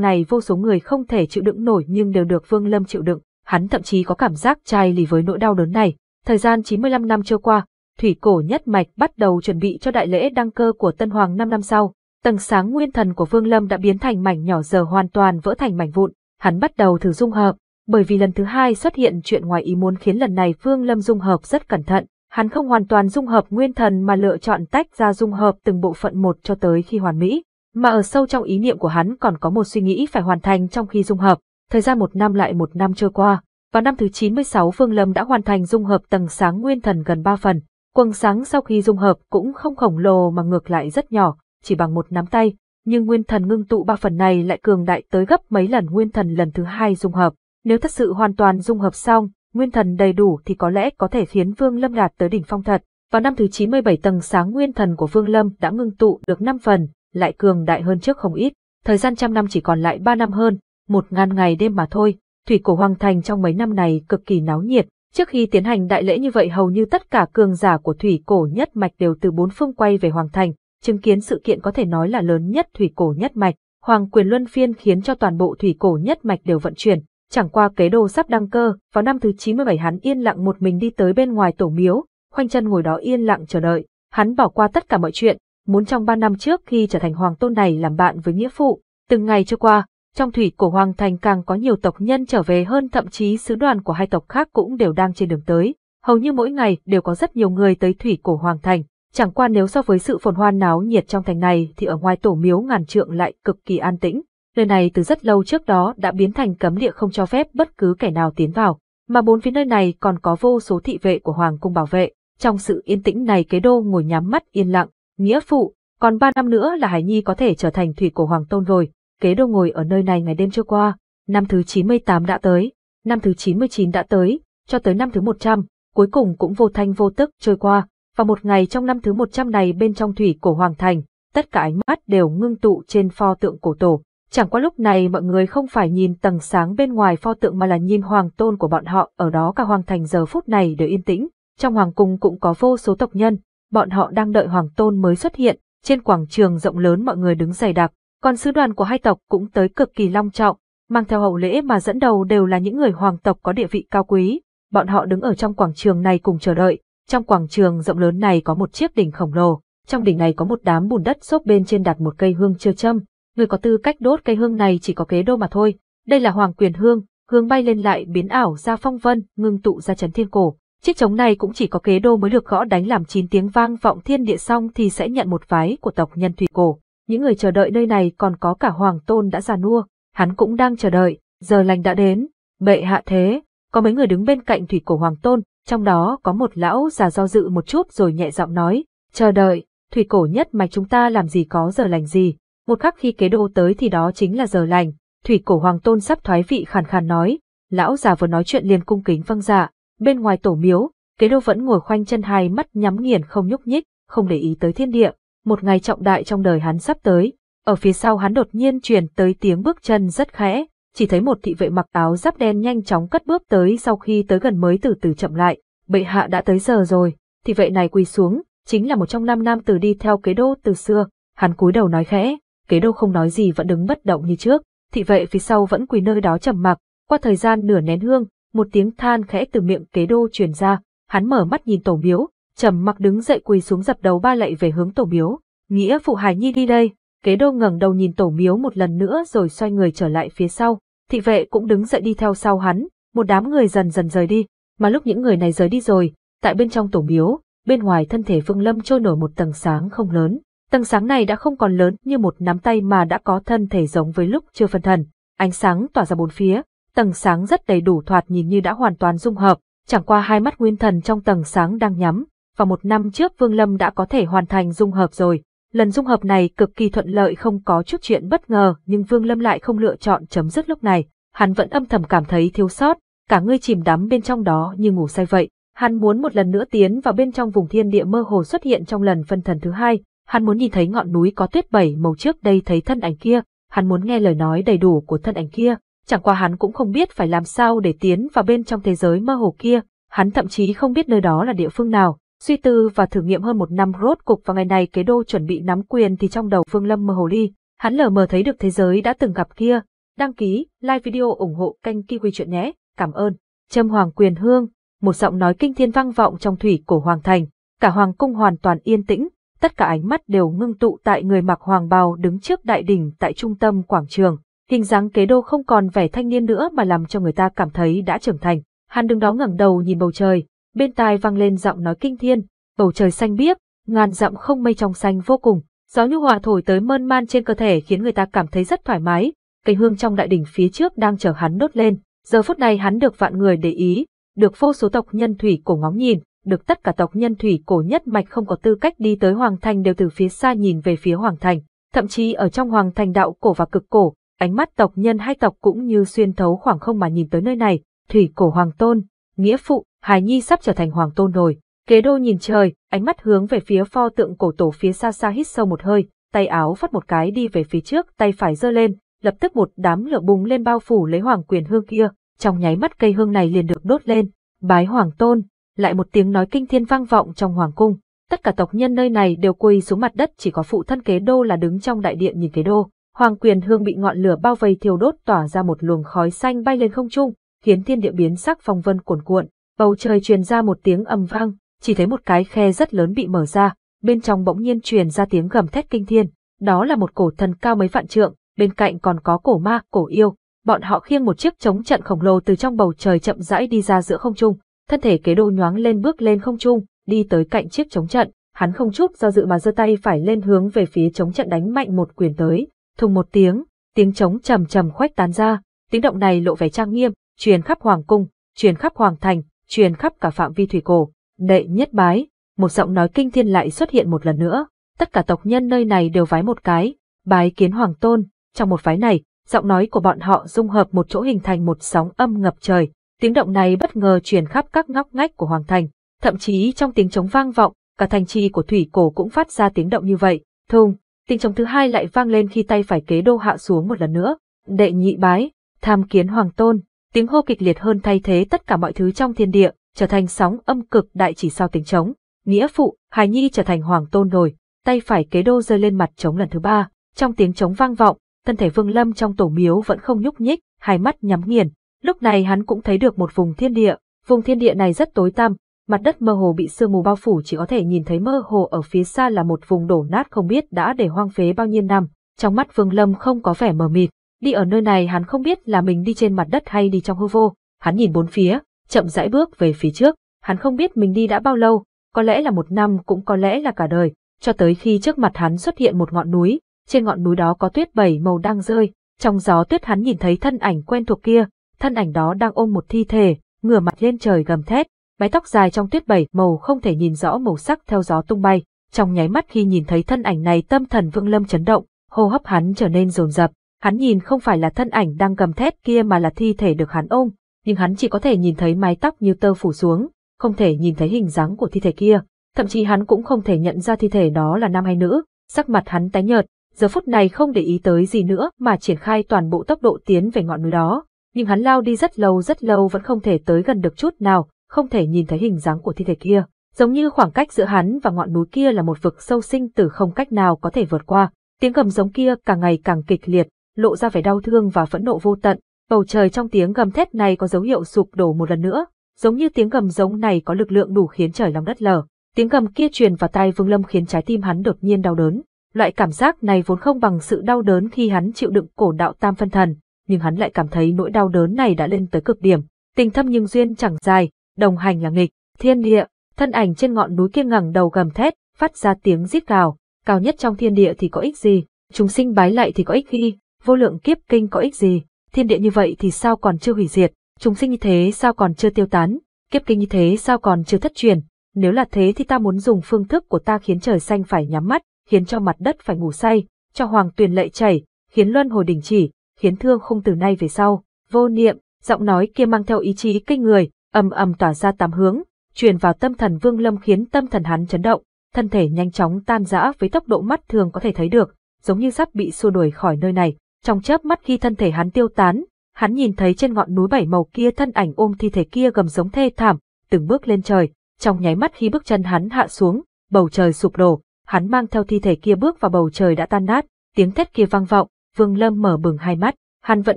này vô số người không thể chịu đựng nổi nhưng đều được Phương Lâm chịu đựng, hắn thậm chí có cảm giác chai lì với nỗi đau đớn này. Thời gian 95 năm trôi qua, thủy cổ nhất mạch bắt đầu chuẩn bị cho đại lễ đăng cơ của Tân Hoàng 5 năm sau. Tầng sáng nguyên thần của Phương Lâm đã biến thành mảnh nhỏ giờ hoàn toàn vỡ thành mảnh vụn, hắn bắt đầu thử dung hợp, bởi vì lần thứ hai xuất hiện chuyện ngoài ý muốn khiến lần này phương Lâm dung hợp rất cẩn thận, hắn không hoàn toàn dung hợp nguyên thần mà lựa chọn tách ra dung hợp từng bộ phận một cho tới khi hoàn mỹ, mà ở sâu trong ý niệm của hắn còn có một suy nghĩ phải hoàn thành trong khi dung hợp, thời gian một năm lại một năm trôi qua. Vào năm thứ 96 phương Lâm đã hoàn thành dung hợp tầng sáng nguyên thần gần ba phần, quầng sáng sau khi dung hợp cũng không khổng lồ mà ngược lại rất nhỏ, chỉ bằng một nắm tay, nhưng nguyên thần ngưng tụ ba phần này lại cường đại tới gấp mấy lần nguyên thần lần thứ hai dung hợp. Nếu thật sự hoàn toàn dung hợp xong, nguyên thần đầy đủ thì có lẽ có thể khiến Vương Lâm đạt tới đỉnh phong thật. Vào năm thứ 97 tầng sáng nguyên thần của Vương Lâm đã ngưng tụ được 5 phần, lại cường đại hơn trước không ít. Thời gian trăm năm chỉ còn lại 3 năm hơn, một ngàn ngày đêm mà thôi. Thủy cổ hoàng thành trong mấy năm này cực kỳ náo nhiệt. Trước khi tiến hành đại lễ như vậy hầu như tất cả cường giả của thủy cổ nhất mạch đều từ bốn phương quay về hoàng thành, chứng kiến sự kiện có thể nói là lớn nhất thủy cổ nhất mạch. Hoàng quyền luân phiên khiến cho toàn bộ thủy cổ nhất mạch đều vận chuyển, Chẳng qua kế đồ sắp đăng cơ, vào năm thứ 97 hắn yên lặng một mình đi tới bên ngoài tổ miếu, khoanh chân ngồi đó yên lặng chờ đợi. Hắn bỏ qua tất cả mọi chuyện, muốn trong 3 năm trước khi trở thành hoàng tôn này làm bạn với nghĩa phụ. Từng ngày trôi qua, trong thủy cổ hoàng thành càng có nhiều tộc nhân trở về hơn thậm chí sứ đoàn của hai tộc khác cũng đều đang trên đường tới. Hầu như mỗi ngày đều có rất nhiều người tới thủy cổ hoàng thành. Chẳng qua nếu so với sự phồn hoa náo nhiệt trong thành này thì ở ngoài tổ miếu ngàn trượng lại cực kỳ an tĩnh nơi này từ rất lâu trước đó đã biến thành cấm địa không cho phép bất cứ kẻ nào tiến vào, mà bốn phía nơi này còn có vô số thị vệ của hoàng cung bảo vệ. Trong sự yên tĩnh này kế đô ngồi nhắm mắt yên lặng, nghĩa phụ, còn ba năm nữa là Hải Nhi có thể trở thành thủy của hoàng tôn rồi, kế đô ngồi ở nơi này ngày đêm trôi qua, năm thứ 98 đã tới, năm thứ 99 đã tới, cho tới năm thứ 100, cuối cùng cũng vô thanh vô tức trôi qua, và một ngày trong năm thứ 100 này bên trong thủy của hoàng thành, tất cả ánh mắt đều ngưng tụ trên pho tượng cổ tổ, Chẳng qua lúc này mọi người không phải nhìn tầng sáng bên ngoài pho tượng mà là nhìn hoàng tôn của bọn họ, ở đó cả hoàng thành giờ phút này đều yên tĩnh, trong hoàng cung cũng có vô số tộc nhân, bọn họ đang đợi hoàng tôn mới xuất hiện, trên quảng trường rộng lớn mọi người đứng dày đặc, còn sứ đoàn của hai tộc cũng tới cực kỳ long trọng, mang theo hậu lễ mà dẫn đầu đều là những người hoàng tộc có địa vị cao quý, bọn họ đứng ở trong quảng trường này cùng chờ đợi, trong quảng trường rộng lớn này có một chiếc đỉnh khổng lồ, trong đỉnh này có một đám bùn đất xốp bên trên đặt một cây hương chưa châm, người có tư cách đốt cây hương này chỉ có kế đô mà thôi. Đây là hoàng quyền hương, hương bay lên lại biến ảo ra phong vân, ngưng tụ ra chấn thiên cổ. Chiếc trống này cũng chỉ có kế đô mới được gõ đánh làm chín tiếng vang vọng thiên địa xong thì sẽ nhận một vái của tộc nhân thủy cổ. Những người chờ đợi nơi này còn có cả hoàng tôn đã già nua, hắn cũng đang chờ đợi, giờ lành đã đến, bệ hạ thế, có mấy người đứng bên cạnh thủy cổ hoàng tôn, trong đó có một lão già do dự một chút rồi nhẹ giọng nói, chờ đợi, thủy cổ nhất mạch chúng ta làm gì có giờ lành gì, một khắc khi kế đô tới thì đó chính là giờ lành, thủy cổ hoàng tôn sắp thoái vị khàn khàn nói, lão già vừa nói chuyện liền cung kính vâng dạ, bên ngoài tổ miếu, kế đô vẫn ngồi khoanh chân hai mắt nhắm nghiền không nhúc nhích, không để ý tới thiên địa, một ngày trọng đại trong đời hắn sắp tới, ở phía sau hắn đột nhiên truyền tới tiếng bước chân rất khẽ, chỉ thấy một thị vệ mặc áo giáp đen nhanh chóng cất bước tới sau khi tới gần mới từ từ chậm lại, bệ hạ đã tới giờ rồi, thị vệ này quỳ xuống, chính là một trong năm nam tử đi theo kế đô từ xưa, hắn cúi đầu nói khẽ, kế đô không nói gì vẫn đứng bất động như trước, thị vệ phía sau vẫn quỳ nơi đó trầm mặc, qua thời gian nửa nén hương, một tiếng than khẽ từ miệng kế đô truyền ra, hắn mở mắt nhìn tổ miếu, trầm mặc đứng dậy quỳ xuống dập đầu ba lạy về hướng tổ miếu, nghĩa phụ Hải Nhi đi đây, kế đô ngẩng đầu nhìn tổ miếu một lần nữa rồi xoay người trở lại phía sau, thị vệ cũng đứng dậy đi theo sau hắn, một đám người dần dần rời đi, mà lúc những người này rời đi rồi, tại bên trong tổ miếu, bên ngoài thân thể Vương Lâm trôi nổi một tầng sáng không lớn, Tầng sáng này đã không còn lớn như một nắm tay mà đã có thân thể giống với lúc chưa phân thần. Ánh sáng tỏa ra bốn phía, tầng sáng rất đầy đủ thoạt nhìn như đã hoàn toàn dung hợp, chẳng qua hai mắt nguyên thần trong tầng sáng đang nhắm, và một năm trước Vương Lâm đã có thể hoàn thành dung hợp rồi. Lần dung hợp này cực kỳ thuận lợi không có chút chuyện bất ngờ nhưng Vương Lâm lại không lựa chọn chấm dứt lúc này, hắn vẫn âm thầm cảm thấy thiếu sót, cả người chìm đắm bên trong đó như ngủ say vậy. Hắn muốn một lần nữa tiến vào bên trong vùng thiên địa mơ hồ xuất hiện trong lần phân thần thứ hai, Hắn muốn nhìn thấy ngọn núi có tuyết bảy màu trước đây thấy thân ảnh kia, hắn muốn nghe lời nói đầy đủ của thân ảnh kia, chẳng qua hắn cũng không biết phải làm sao để tiến vào bên trong thế giới mơ hồ kia, hắn thậm chí không biết nơi đó là địa phương nào. Suy tư và thử nghiệm hơn một năm rốt cục vào ngày này kế đô chuẩn bị nắm quyền thì trong đầu Phương Lâm mơ hồ ly, hắn lờ mờ thấy được thế giới đã từng gặp kia. Đăng ký, like video ủng hộ kênh Kiwi Chuyện nhé, cảm ơn. Trâm Hoàng Quyền Hương, một giọng nói kinh thiên vang vọng trong thủy cổ Hoàng Thành, cả Hoàng Cung hoàn toàn yên tĩnh, tất cả ánh mắt đều ngưng tụ tại người mặc hoàng bào đứng trước đại đỉnh tại trung tâm quảng trường. Hình dáng kế đô không còn vẻ thanh niên nữa mà làm cho người ta cảm thấy đã trưởng thành. Hắn đứng đó ngẩng đầu nhìn bầu trời, bên tai vang lên giọng nói kinh thiên, bầu trời xanh biếc, ngàn dặm không mây trong xanh vô cùng, gió nhu hòa thổi tới mơn man trên cơ thể khiến người ta cảm thấy rất thoải mái, cây hương trong đại đỉnh phía trước đang chờ hắn đốt lên, giờ phút này hắn được vạn người để ý, được vô số tộc nhân thủy cổ ngóng nhìn, được tất cả tộc nhân thủy cổ nhất mạch không có tư cách đi tới Hoàng Thành đều từ phía xa nhìn về phía Hoàng Thành. Thậm chí ở trong Hoàng Thành đạo cổ và cực cổ, ánh mắt tộc nhân hai tộc cũng như xuyên thấu khoảng không mà nhìn tới nơi này, thủy cổ Hoàng Tôn, nghĩa phụ, Hải Nhi sắp trở thành Hoàng Tôn rồi. Kế đô nhìn trời, ánh mắt hướng về phía pho tượng cổ tổ phía xa xa hít sâu một hơi, tay áo phát một cái đi về phía trước, tay phải giơ lên, lập tức một đám lửa bùng lên bao phủ lấy hoàng quyền hương kia, trong nháy mắt cây hương này liền được đốt lên, bái hoàng tôn, lại một tiếng nói kinh thiên vang vọng trong hoàng cung. Tất cả tộc nhân nơi này đều quỳ xuống mặt đất chỉ có phụ thân kế đô là đứng trong đại điện nhìn kế đô. Hoàng quyền hương bị ngọn lửa bao vây thiêu đốt tỏa ra một luồng khói xanh bay lên không trung, khiến thiên địa biến sắc phong vân cuồn cuộn, bầu trời truyền ra một tiếng ầm vang, chỉ thấy một cái khe rất lớn bị mở ra, bên trong bỗng nhiên truyền ra tiếng gầm thét kinh thiên, đó là một cổ thần cao mấy vạn trượng, bên cạnh còn có cổ ma, cổ yêu, bọn họ khiêng một chiếc chống trận khổng lồ từ trong bầu trời chậm rãi đi ra giữa không trung, thân thể kế đô nhoáng lên bước lên không trung, đi tới cạnh chiếc chống trận, hắn không chút do dự mà giơ tay phải lên hướng về phía chống trận đánh mạnh một quyền tới, thùng một tiếng, tiếng trống trầm trầm khoách tán ra, tiếng động này lộ vẻ trang nghiêm, truyền khắp hoàng cung, truyền khắp hoàng thành, truyền khắp cả phạm vi thủy cổ, đệ nhất bái, một giọng nói kinh thiên lại xuất hiện một lần nữa, tất cả tộc nhân nơi này đều vái một cái, bái kiến hoàng tôn, trong một phái này, giọng nói của bọn họ dung hợp một chỗ hình thành một sóng âm ngập trời, Tiếng động này bất ngờ truyền khắp các ngóc ngách của hoàng thành, thậm chí trong tiếng trống vang vọng, cả thành trì của thủy cổ cũng phát ra tiếng động như vậy. Thùng, tiếng trống thứ hai lại vang lên khi tay phải kế đô hạ xuống một lần nữa. Đệ nhị bái, tham kiến hoàng tôn, tiếng hô kịch liệt hơn thay thế tất cả mọi thứ trong thiên địa, trở thành sóng âm cực đại chỉ sau tiếng trống. Nghĩa phụ, hài nhi trở thành hoàng tôn rồi, tay phải kế đô rơi lên mặt trống lần thứ ba. Trong tiếng trống vang vọng, thân thể Vương Lâm trong tổ miếu vẫn không nhúc nhích, hai mắt nhắm nghiền, Lúc này hắn cũng thấy được một vùng thiên địa, vùng thiên địa này rất tối tăm, mặt đất mơ hồ bị sương mù bao phủ chỉ có thể nhìn thấy mơ hồ ở phía xa là một vùng đổ nát không biết đã để hoang phế bao nhiêu năm. Trong mắt Vương Lâm không có vẻ mờ mịt, đi ở nơi này hắn không biết là mình đi trên mặt đất hay đi trong hư vô. Hắn nhìn bốn phía, chậm rãi bước về phía trước, hắn không biết mình đi đã bao lâu, có lẽ là một năm cũng có lẽ là cả đời, cho tới khi trước mặt hắn xuất hiện một ngọn núi, trên ngọn núi đó có tuyết bảy màu đang rơi, trong gió tuyết hắn nhìn thấy thân ảnh quen thuộc kia, thân ảnh đó đang ôm một thi thể, ngửa mặt lên trời gầm thét, mái tóc dài trong tuyết bảy màu không thể nhìn rõ màu sắc theo gió tung bay. Trong nháy mắt khi nhìn thấy thân ảnh này tâm thần Vương Lâm chấn động, hô hấp hắn trở nên rồn rập. Hắn nhìn không phải là thân ảnh đang gầm thét kia mà là thi thể được hắn ôm, nhưng hắn chỉ có thể nhìn thấy mái tóc như tơ phủ xuống, không thể nhìn thấy hình dáng của thi thể kia. Thậm chí hắn cũng không thể nhận ra thi thể đó là nam hay nữ, sắc mặt hắn tái nhợt, giờ phút này không để ý tới gì nữa mà triển khai toàn bộ tốc độ tiến về ngọn núi đó nhưng hắn lao đi rất lâu rất lâu vẫn không thể tới gần được chút nào, không thể nhìn thấy hình dáng của thi thể kia. Giống như khoảng cách giữa hắn và ngọn núi kia là một vực sâu sinh tử không cách nào có thể vượt qua. Tiếng gầm giống kia càng ngày càng kịch liệt, lộ ra vẻ đau thương và phẫn nộ vô tận. Bầu trời trong tiếng gầm thét này có dấu hiệu sụp đổ một lần nữa, giống như tiếng gầm giống này có lực lượng đủ khiến trời lòng đất lở. Tiếng gầm kia truyền vào tai Vương Lâm khiến trái tim hắn đột nhiên đau đớn. Loại cảm giác này vốn không bằng sự đau đớn khi hắn chịu đựng cổ đạo tam phân thần, nhưng hắn lại cảm thấy nỗi đau đớn này đã lên tới cực điểm. Tình thâm nhưng duyên chẳng dài, đồng hành là nghịch, thiên địa, thân ảnh trên ngọn núi kia ngẩng đầu gầm thét, phát ra tiếng rít gào, cao nhất trong thiên địa thì có ích gì, chúng sinh bái lại thì có ích gì? vô lượng kiếp kinh có ích gì, thiên địa như vậy thì sao còn chưa hủy diệt, chúng sinh như thế sao còn chưa tiêu tán, kiếp kinh như thế sao còn chưa thất truyền, nếu là thế thì ta muốn dùng phương thức của ta khiến trời xanh phải nhắm mắt, khiến cho mặt đất phải ngủ say, cho hoàng tuyền lệ chảy, khiến luân hồi đình chỉ, hiến thương không từ nay về sau. Vô niệm, giọng nói kia mang theo ý chí kinh người, ầm ầm tỏa ra tám hướng, truyền vào tâm thần Vương Lâm khiến tâm thần hắn chấn động, thân thể nhanh chóng tan rã với tốc độ mắt thường có thể thấy được, giống như sắp bị xua đuổi khỏi nơi này. Trong chớp mắt khi thân thể hắn tiêu tán, hắn nhìn thấy trên ngọn núi bảy màu kia thân ảnh ôm thi thể kia gầm giống thê thảm, từng bước lên trời, trong nháy mắt khi bước chân hắn hạ xuống, bầu trời sụp đổ, hắn mang theo thi thể kia bước vào bầu trời đã tan nát, tiếng thét kia vang vọng, Vương Lâm mở bừng hai mắt, hắn vẫn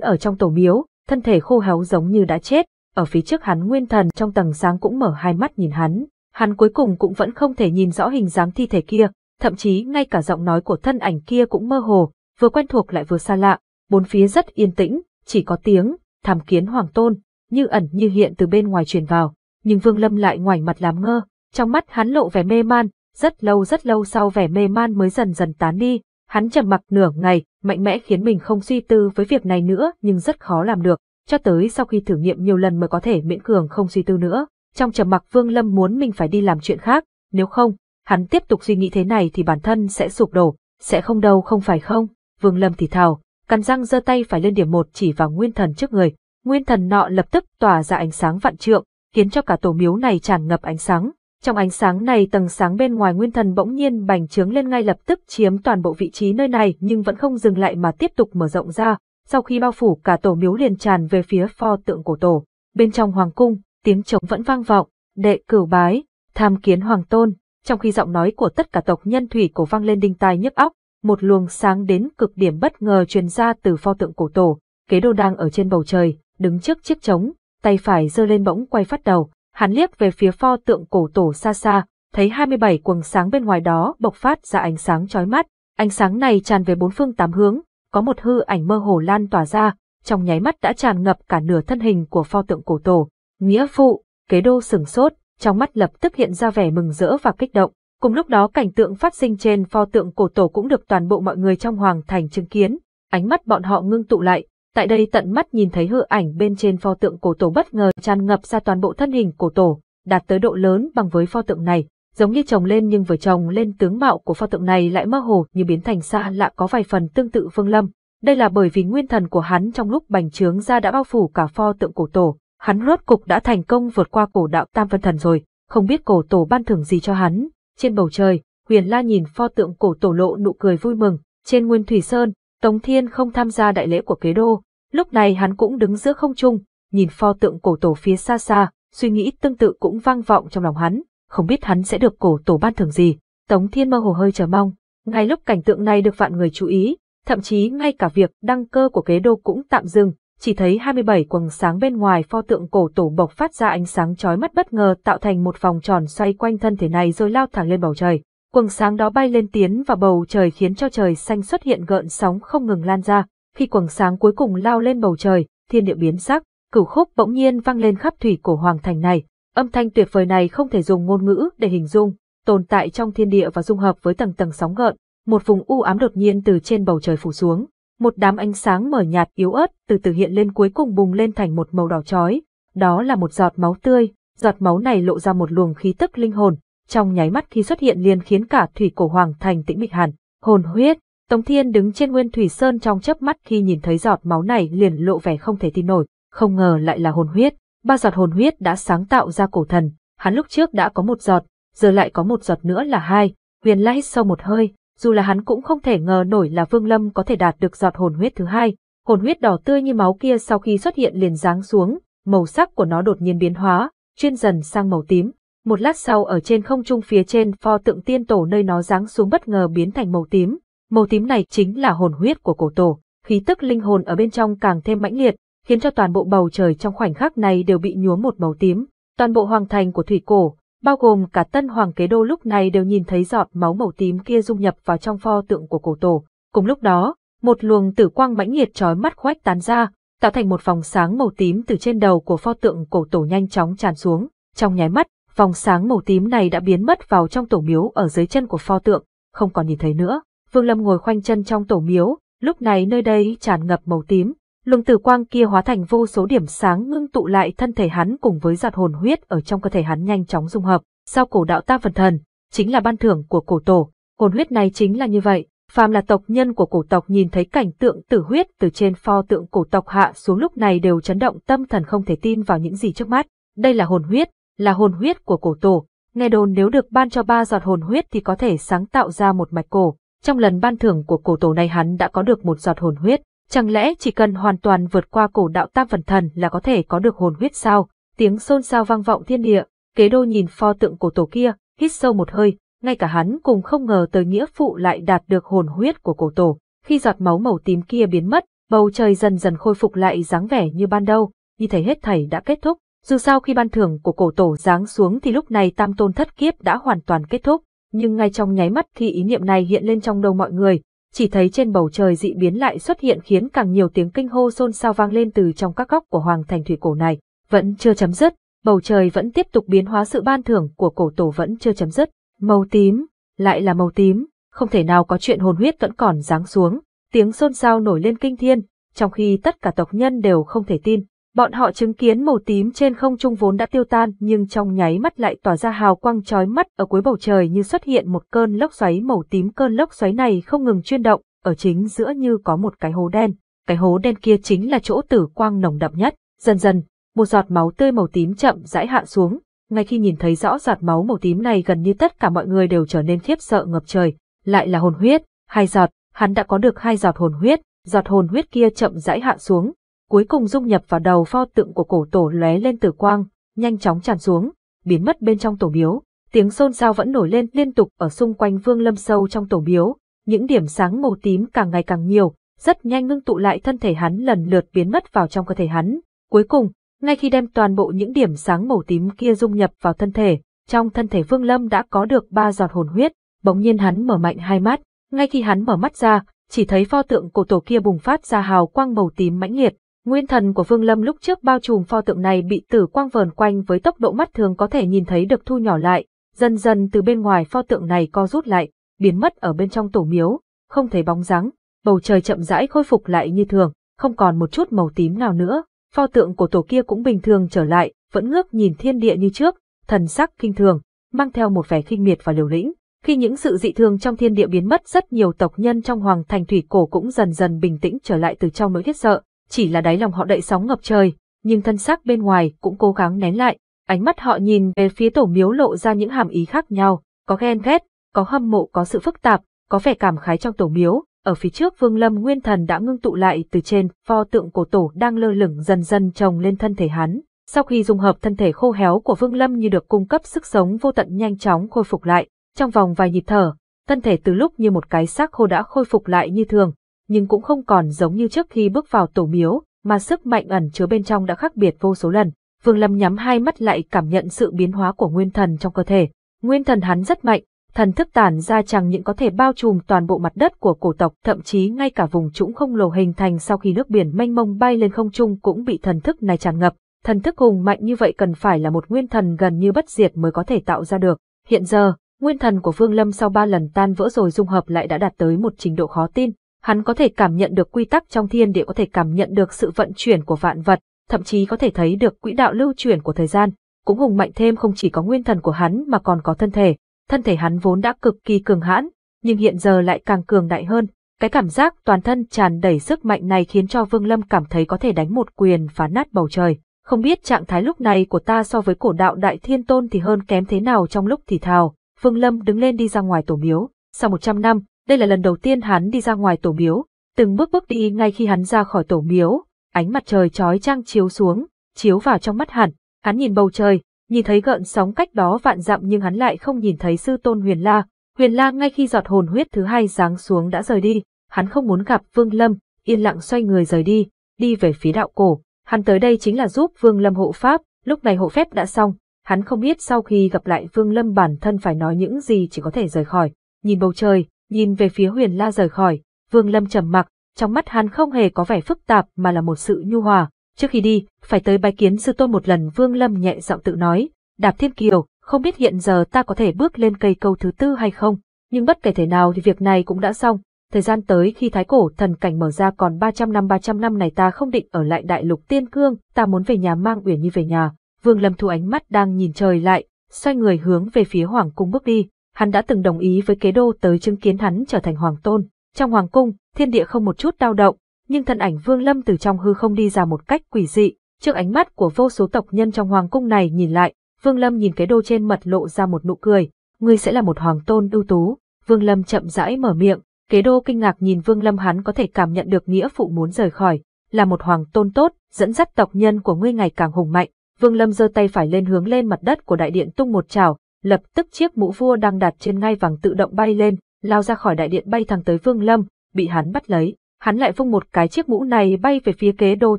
ở trong tổ miếu, thân thể khô héo giống như đã chết, ở phía trước hắn nguyên thần trong tầng sáng cũng mở hai mắt nhìn hắn, hắn cuối cùng cũng vẫn không thể nhìn rõ hình dáng thi thể kia, thậm chí ngay cả giọng nói của thân ảnh kia cũng mơ hồ, vừa quen thuộc lại vừa xa lạ, bốn phía rất yên tĩnh, chỉ có tiếng, tham kiến hoàng tôn, như ẩn như hiện từ bên ngoài truyền vào, nhưng Vương Lâm lại ngoảnh mặt làm ngơ, trong mắt hắn lộ vẻ mê man, rất lâu rất lâu sau vẻ mê man mới dần dần tán đi, Hắn trầm mặc nửa ngày, mạnh mẽ khiến mình không suy tư với việc này nữa nhưng rất khó làm được, cho tới sau khi thử nghiệm nhiều lần mới có thể miễn cường không suy tư nữa. Trong trầm mặc Vương Lâm muốn mình phải đi làm chuyện khác, nếu không, hắn tiếp tục suy nghĩ thế này thì bản thân sẽ sụp đổ, sẽ không đâu không phải không. Vương Lâm thì thào, cắn răng giơ tay phải lên điểm một chỉ vào nguyên thần trước người, nguyên thần nọ lập tức tỏa ra ánh sáng vạn trượng, khiến cho cả tổ miếu này tràn ngập ánh sáng, trong ánh sáng này tầng sáng bên ngoài nguyên thần bỗng nhiên bành trướng lên ngay lập tức chiếm toàn bộ vị trí nơi này nhưng vẫn không dừng lại mà tiếp tục mở rộng ra, sau khi bao phủ cả tổ miếu liền tràn về phía pho tượng cổ tổ. Bên trong hoàng cung, tiếng trống vẫn vang vọng, đệ cửu bái, tham kiến hoàng tôn, trong khi giọng nói của tất cả tộc nhân thủy cổ vang lên đinh tai nhức óc, một luồng sáng đến cực điểm bất ngờ truyền ra từ pho tượng cổ tổ, kế đô đang ở trên bầu trời, đứng trước chiếc trống, tay phải giơ lên bỗng quay phát đầu, hắn liếc về phía pho tượng cổ tổ xa xa, thấy 27 quầng sáng bên ngoài đó bộc phát ra ánh sáng chói mắt, ánh sáng này tràn về bốn phương tám hướng, có một hư ảnh mơ hồ lan tỏa ra, trong nháy mắt đã tràn ngập cả nửa thân hình của pho tượng cổ tổ. Nghĩa phụ, kế đô sừng sốt, trong mắt lập tức hiện ra vẻ mừng rỡ và kích động. Cùng lúc đó cảnh tượng phát sinh trên pho tượng cổ tổ cũng được toàn bộ mọi người trong hoàng thành chứng kiến, ánh mắt bọn họ ngưng tụ lại, Tại đây tận mắt nhìn thấy hư ảnh bên trên pho tượng cổ tổ bất ngờ tràn ngập ra toàn bộ thân hình cổ tổ, đạt tới độ lớn bằng với pho tượng này, giống như trồng lên nhưng vừa trồng lên tướng mạo của pho tượng này lại mơ hồ như biến thành xa lạ có vài phần tương tự Vương Lâm. Đây là bởi vì nguyên thần của hắn trong lúc bành trướng ra đã bao phủ cả pho tượng cổ tổ, hắn rốt cục đã thành công vượt qua cổ đạo Tam Vân Thần rồi, không biết cổ tổ ban thưởng gì cho hắn. Trên bầu trời, Huyền La nhìn pho tượng cổ tổ lộ nụ cười vui mừng, trên Nguyên Thủy Sơn, Tống Thiên không tham gia đại lễ của kế đô, Lúc này hắn cũng đứng giữa không trung, nhìn pho tượng cổ tổ phía xa xa, suy nghĩ tương tự cũng vang vọng trong lòng hắn, không biết hắn sẽ được cổ tổ ban thưởng gì. Tống Thiên mơ hồ hơi chờ mong, ngay lúc cảnh tượng này được vạn người chú ý, thậm chí ngay cả việc đăng cơ của kế đô cũng tạm dừng, chỉ thấy 27 quầng sáng bên ngoài pho tượng cổ tổ bộc phát ra ánh sáng chói mắt bất ngờ tạo thành một vòng tròn xoay quanh thân thể này rồi lao thẳng lên bầu trời. Quầng sáng đó bay lên tiến vào bầu trời khiến cho trời xanh xuất hiện gợn sóng không ngừng lan ra, khi quầng sáng cuối cùng lao lên bầu trời, thiên địa biến sắc, cửu khúc bỗng nhiên vang lên khắp thủy cổ hoàng thành này. Âm thanh tuyệt vời này không thể dùng ngôn ngữ để hình dung, tồn tại trong thiên địa và dung hợp với tầng tầng sóng gợn, một vùng u ám đột nhiên từ trên bầu trời phủ xuống, một đám ánh sáng mờ nhạt yếu ớt từ từ hiện lên cuối cùng bùng lên thành một màu đỏ chói, đó là một giọt máu tươi, giọt máu này lộ ra một luồng khí tức linh hồn, trong nháy mắt khi xuất hiện liền khiến cả thủy cổ hoàng thành tĩnh mịch hẳn, hồn huyết, Tống Thiên đứng trên Nguyên Thủy Sơn trong chớp mắt khi nhìn thấy giọt máu này liền lộ vẻ không thể tin nổi, không ngờ lại là hồn huyết. Ba giọt hồn huyết đã sáng tạo ra cổ thần, hắn lúc trước đã có một giọt, giờ lại có một giọt nữa là hai. Huyền La hít sâu một hơi, dù là hắn cũng không thể ngờ nổi là Vương Lâm có thể đạt được giọt hồn huyết thứ hai. Hồn huyết đỏ tươi như máu kia sau khi xuất hiện liền giáng xuống, màu sắc của nó đột nhiên biến hóa, chuyên dần sang màu tím. Một lát sau ở trên không trung phía trên pho tượng tiên tổ nơi nó giáng xuống bất ngờ biến thành màu tím, Màu tím này chính là hồn huyết của cổ tổ, khí tức linh hồn ở bên trong càng thêm mãnh liệt, khiến cho toàn bộ bầu trời trong khoảnh khắc này đều bị nhuốm một màu tím. Toàn bộ hoàng thành của thủy cổ, bao gồm cả tân hoàng kế đô lúc này đều nhìn thấy giọt máu màu tím kia dung nhập vào trong pho tượng của cổ tổ. Cùng lúc đó, một luồng tử quang mãnh liệt trói mắt khoách tán ra, tạo thành một vòng sáng màu tím từ trên đầu của pho tượng cổ tổ nhanh chóng tràn xuống. Trong nháy mắt, vòng sáng màu tím này đã biến mất vào trong tổ miếu ở dưới chân của pho tượng, không còn nhìn thấy nữa. Vương Lâm ngồi khoanh chân trong tổ miếu, lúc này nơi đây tràn ngập màu tím, luồng tử quang kia hóa thành vô số điểm sáng ngưng tụ lại thân thể hắn cùng với giọt hồn huyết ở trong cơ thể hắn nhanh chóng dung hợp, sau cổ đạo ta phần thần, chính là ban thưởng của cổ tổ, hồn huyết này chính là như vậy. Phàm là tộc nhân của cổ tộc nhìn thấy cảnh tượng tử huyết từ trên pho tượng cổ tộc hạ xuống lúc này đều chấn động tâm thần không thể tin vào những gì trước mắt. Đây là hồn huyết, là hồn huyết của cổ tổ. Nghe đồn nếu được ban cho ba giọt hồn huyết thì có thể sáng tạo ra một mạch cổ, trong lần ban thưởng của cổ tổ này hắn đã có được một giọt hồn huyết, chẳng lẽ chỉ cần hoàn toàn vượt qua cổ đạo tam phần thần là có thể có được hồn huyết sao? Tiếng xôn xao vang vọng thiên địa, kế đô nhìn pho tượng cổ tổ kia, hít sâu một hơi, ngay cả hắn cùng không ngờ tới nghĩa phụ lại đạt được hồn huyết của cổ tổ. Khi giọt máu màu tím kia biến mất, bầu trời dần dần khôi phục lại dáng vẻ như ban đầu, như thấy hết thảy đã kết thúc. Dù sao khi ban thưởng của cổ tổ giáng xuống thì lúc này tam tôn thất kiếp đã hoàn toàn kết thúc, nhưng ngay trong nháy mắt thì ý niệm này hiện lên trong đầu mọi người, chỉ thấy trên bầu trời dị biến lại xuất hiện khiến càng nhiều tiếng kinh hô xôn xao vang lên từ trong các góc của hoàng thành thủy cổ này, vẫn chưa chấm dứt, bầu trời vẫn tiếp tục biến hóa sự ban thưởng của cổ tổ vẫn chưa chấm dứt, màu tím, lại là màu tím, không thể nào có chuyện hồn huyết vẫn còn giáng xuống, tiếng xôn xao nổi lên kinh thiên, trong khi tất cả tộc nhân đều không thể tin, Bọn họ chứng kiến màu tím trên không trung vốn đã tiêu tan nhưng trong nháy mắt lại tỏa ra hào quang chói mắt ở cuối bầu trời như xuất hiện một cơn lốc xoáy màu tím cơn lốc xoáy này không ngừng chuyên động, ở chính giữa như có một cái hố đen. Cái hố đen kia chính là chỗ tử quang nồng đậm nhất. Dần dần, một giọt máu tươi màu tím chậm rãi hạ xuống. Ngay khi nhìn thấy rõ giọt máu màu tím này gần như tất cả mọi người đều trở nên khiếp sợ ngập trời. Lại là hồn huyết, hai giọt, hắn đã có được hai giọt hồn huyết, giọt hồn huyết kia chậm rãi hạ xuống, cuối cùng dung nhập vào đầu pho tượng của cổ tổ lóe lên tử quang, nhanh chóng tràn xuống, biến mất bên trong tổ miếu. Tiếng xôn xao vẫn nổi lên liên tục ở xung quanh Vương Lâm sâu trong tổ miếu, những điểm sáng màu tím càng ngày càng nhiều, rất nhanh ngưng tụ lại thân thể hắn lần lượt biến mất vào trong cơ thể hắn. Cuối cùng, ngay khi đem toàn bộ những điểm sáng màu tím kia dung nhập vào thân thể, trong thân thể Vương Lâm đã có được ba giọt hồn huyết, bỗng nhiên hắn mở mạnh hai mắt, ngay khi hắn mở mắt ra, chỉ thấy pho tượng cổ tổ kia bùng phát ra hào quang màu tím mãnh liệt, Nguyên thần của Vương Lâm lúc trước bao trùm pho tượng này bị tử quang vờn quanh với tốc độ mắt thường có thể nhìn thấy được thu nhỏ lại, dần dần từ bên ngoài pho tượng này co rút lại, biến mất ở bên trong tổ miếu, không thấy bóng dáng, bầu trời chậm rãi khôi phục lại như thường, không còn một chút màu tím nào nữa, pho tượng của tổ kia cũng bình thường trở lại, vẫn ngước nhìn thiên địa như trước, thần sắc kinh thường, mang theo một vẻ khinh miệt và liều lĩnh. Khi những sự dị thường trong thiên địa biến mất rất nhiều tộc nhân trong hoàng thành thủy cổ cũng dần dần bình tĩnh trở lại từ trong nỗi thiết sợ, chỉ là đáy lòng họ đậy sóng ngập trời, nhưng thân xác bên ngoài cũng cố gắng nén lại. Ánh mắt họ nhìn về phía tổ miếu lộ ra những hàm ý khác nhau, có ghen ghét, có hâm mộ có sự phức tạp, có vẻ cảm khái trong tổ miếu. Ở phía trước Vương Lâm Nguyên Thần đã ngưng tụ lại từ trên pho tượng cổ tổ đang lơ lửng dần dần trồng lên thân thể hắn. Sau khi dung hợp thân thể khô héo của Vương Lâm như được cung cấp sức sống vô tận nhanh chóng khôi phục lại, trong vòng vài nhịp thở, thân thể từ lúc như một cái xác khô đã khôi phục lại như thường, nhưng cũng không còn giống như trước khi bước vào tổ miếu, mà sức mạnh ẩn chứa bên trong đã khác biệt vô số lần. Vương Lâm nhắm hai mắt lại cảm nhận sự biến hóa của nguyên thần trong cơ thể. Nguyên thần hắn rất mạnh, thần thức tản ra chẳng những có thể bao trùm toàn bộ mặt đất của cổ tộc, thậm chí ngay cả vùng trũng không lồ hình thành sau khi nước biển mênh mông bay lên không trung cũng bị thần thức này tràn ngập. Thần thức hùng mạnh như vậy cần phải là một nguyên thần gần như bất diệt mới có thể tạo ra được. Hiện giờ, nguyên thần của Vương Lâm sau ba lần tan vỡ rồi dung hợp lại đã đạt tới một trình độ khó tin, hắn có thể cảm nhận được quy tắc trong thiên địa có thể cảm nhận được sự vận chuyển của vạn vật, thậm chí có thể thấy được quỹ đạo lưu chuyển của thời gian. Cũng hùng mạnh thêm không chỉ có nguyên thần của hắn mà còn có thân thể, thân thể hắn vốn đã cực kỳ cường hãn, nhưng hiện giờ lại càng cường đại hơn. Cái cảm giác toàn thân tràn đầy sức mạnh này khiến cho Vương Lâm cảm thấy có thể đánh một quyền phá nát bầu trời. Không biết trạng thái lúc này của ta so với cổ đạo Đại Thiên Tôn thì hơn kém thế nào trong lúc thì thào. Vương Lâm đứng lên đi ra ngoài tổ miếu. Sau 100 năm, đây là lần đầu tiên hắn đi ra ngoài tổ miếu, từng bước bước đi ngay khi hắn ra khỏi tổ miếu, ánh mặt trời chói trang chiếu xuống, chiếu vào trong mắt hắn, hắn nhìn bầu trời, nhìn thấy gợn sóng cách đó vạn dặm nhưng hắn lại không nhìn thấy sư tôn Huyền La. Huyền La ngay khi giọt hồn huyết thứ hai giáng xuống đã rời đi, hắn không muốn gặp Vương Lâm, yên lặng xoay người rời đi, đi về phía đạo cổ. Hắn tới đây chính là giúp Vương Lâm hộ pháp, lúc này hộ phép đã xong, hắn không biết sau khi gặp lại Vương Lâm bản thân phải nói những gì chỉ có thể rời khỏi. Nhìn bầu trời, Nhìn về phía huyền la rời khỏi, Vương Lâm trầm mặc, trong mắt hắn không hề có vẻ phức tạp mà là một sự nhu hòa. Trước khi đi, phải tới bái kiến sư tôn một lần Vương Lâm nhẹ giọng tự nói, đạp thiên kiều, không biết hiện giờ ta có thể bước lên cây câu thứ tư hay không, nhưng bất kể thế nào thì việc này cũng đã xong. Thời gian tới khi thái cổ thần cảnh mở ra còn 300 năm 300 năm này ta không định ở lại đại lục tiên cương, ta muốn về nhà mang uyển như về nhà. Vương Lâm thu ánh mắt đang nhìn trời lại, xoay người hướng về phía hoàng cung bước đi hắn đã từng đồng ý với kế đô tới chứng kiến hắn trở thành hoàng tôn. Trong hoàng cung, thiên địa không một chút dao động, nhưng thân ảnh Vương Lâm từ trong hư không đi ra một cách quỷ dị, trước ánh mắt của vô số tộc nhân trong hoàng cung này nhìn lại, Vương Lâm nhìn kế đô trên mật lộ ra một nụ cười, ngươi sẽ là một hoàng tôn ưu tú. Vương Lâm chậm rãi mở miệng, kế đô kinh ngạc nhìn Vương Lâm hắn có thể cảm nhận được nghĩa phụ muốn rời khỏi, là một hoàng tôn tốt, dẫn dắt tộc nhân của ngươi ngày càng hùng mạnh. Vương Lâm giơ tay phải lên hướng lên mặt đất của đại điện tung một trảo, lập tức chiếc mũ vua đang đặt trên ngai vàng tự động bay lên, lao ra khỏi đại điện bay thẳng tới Vương Lâm, bị hắn bắt lấy. Hắn lại vung một cái chiếc mũ này bay về phía kế đô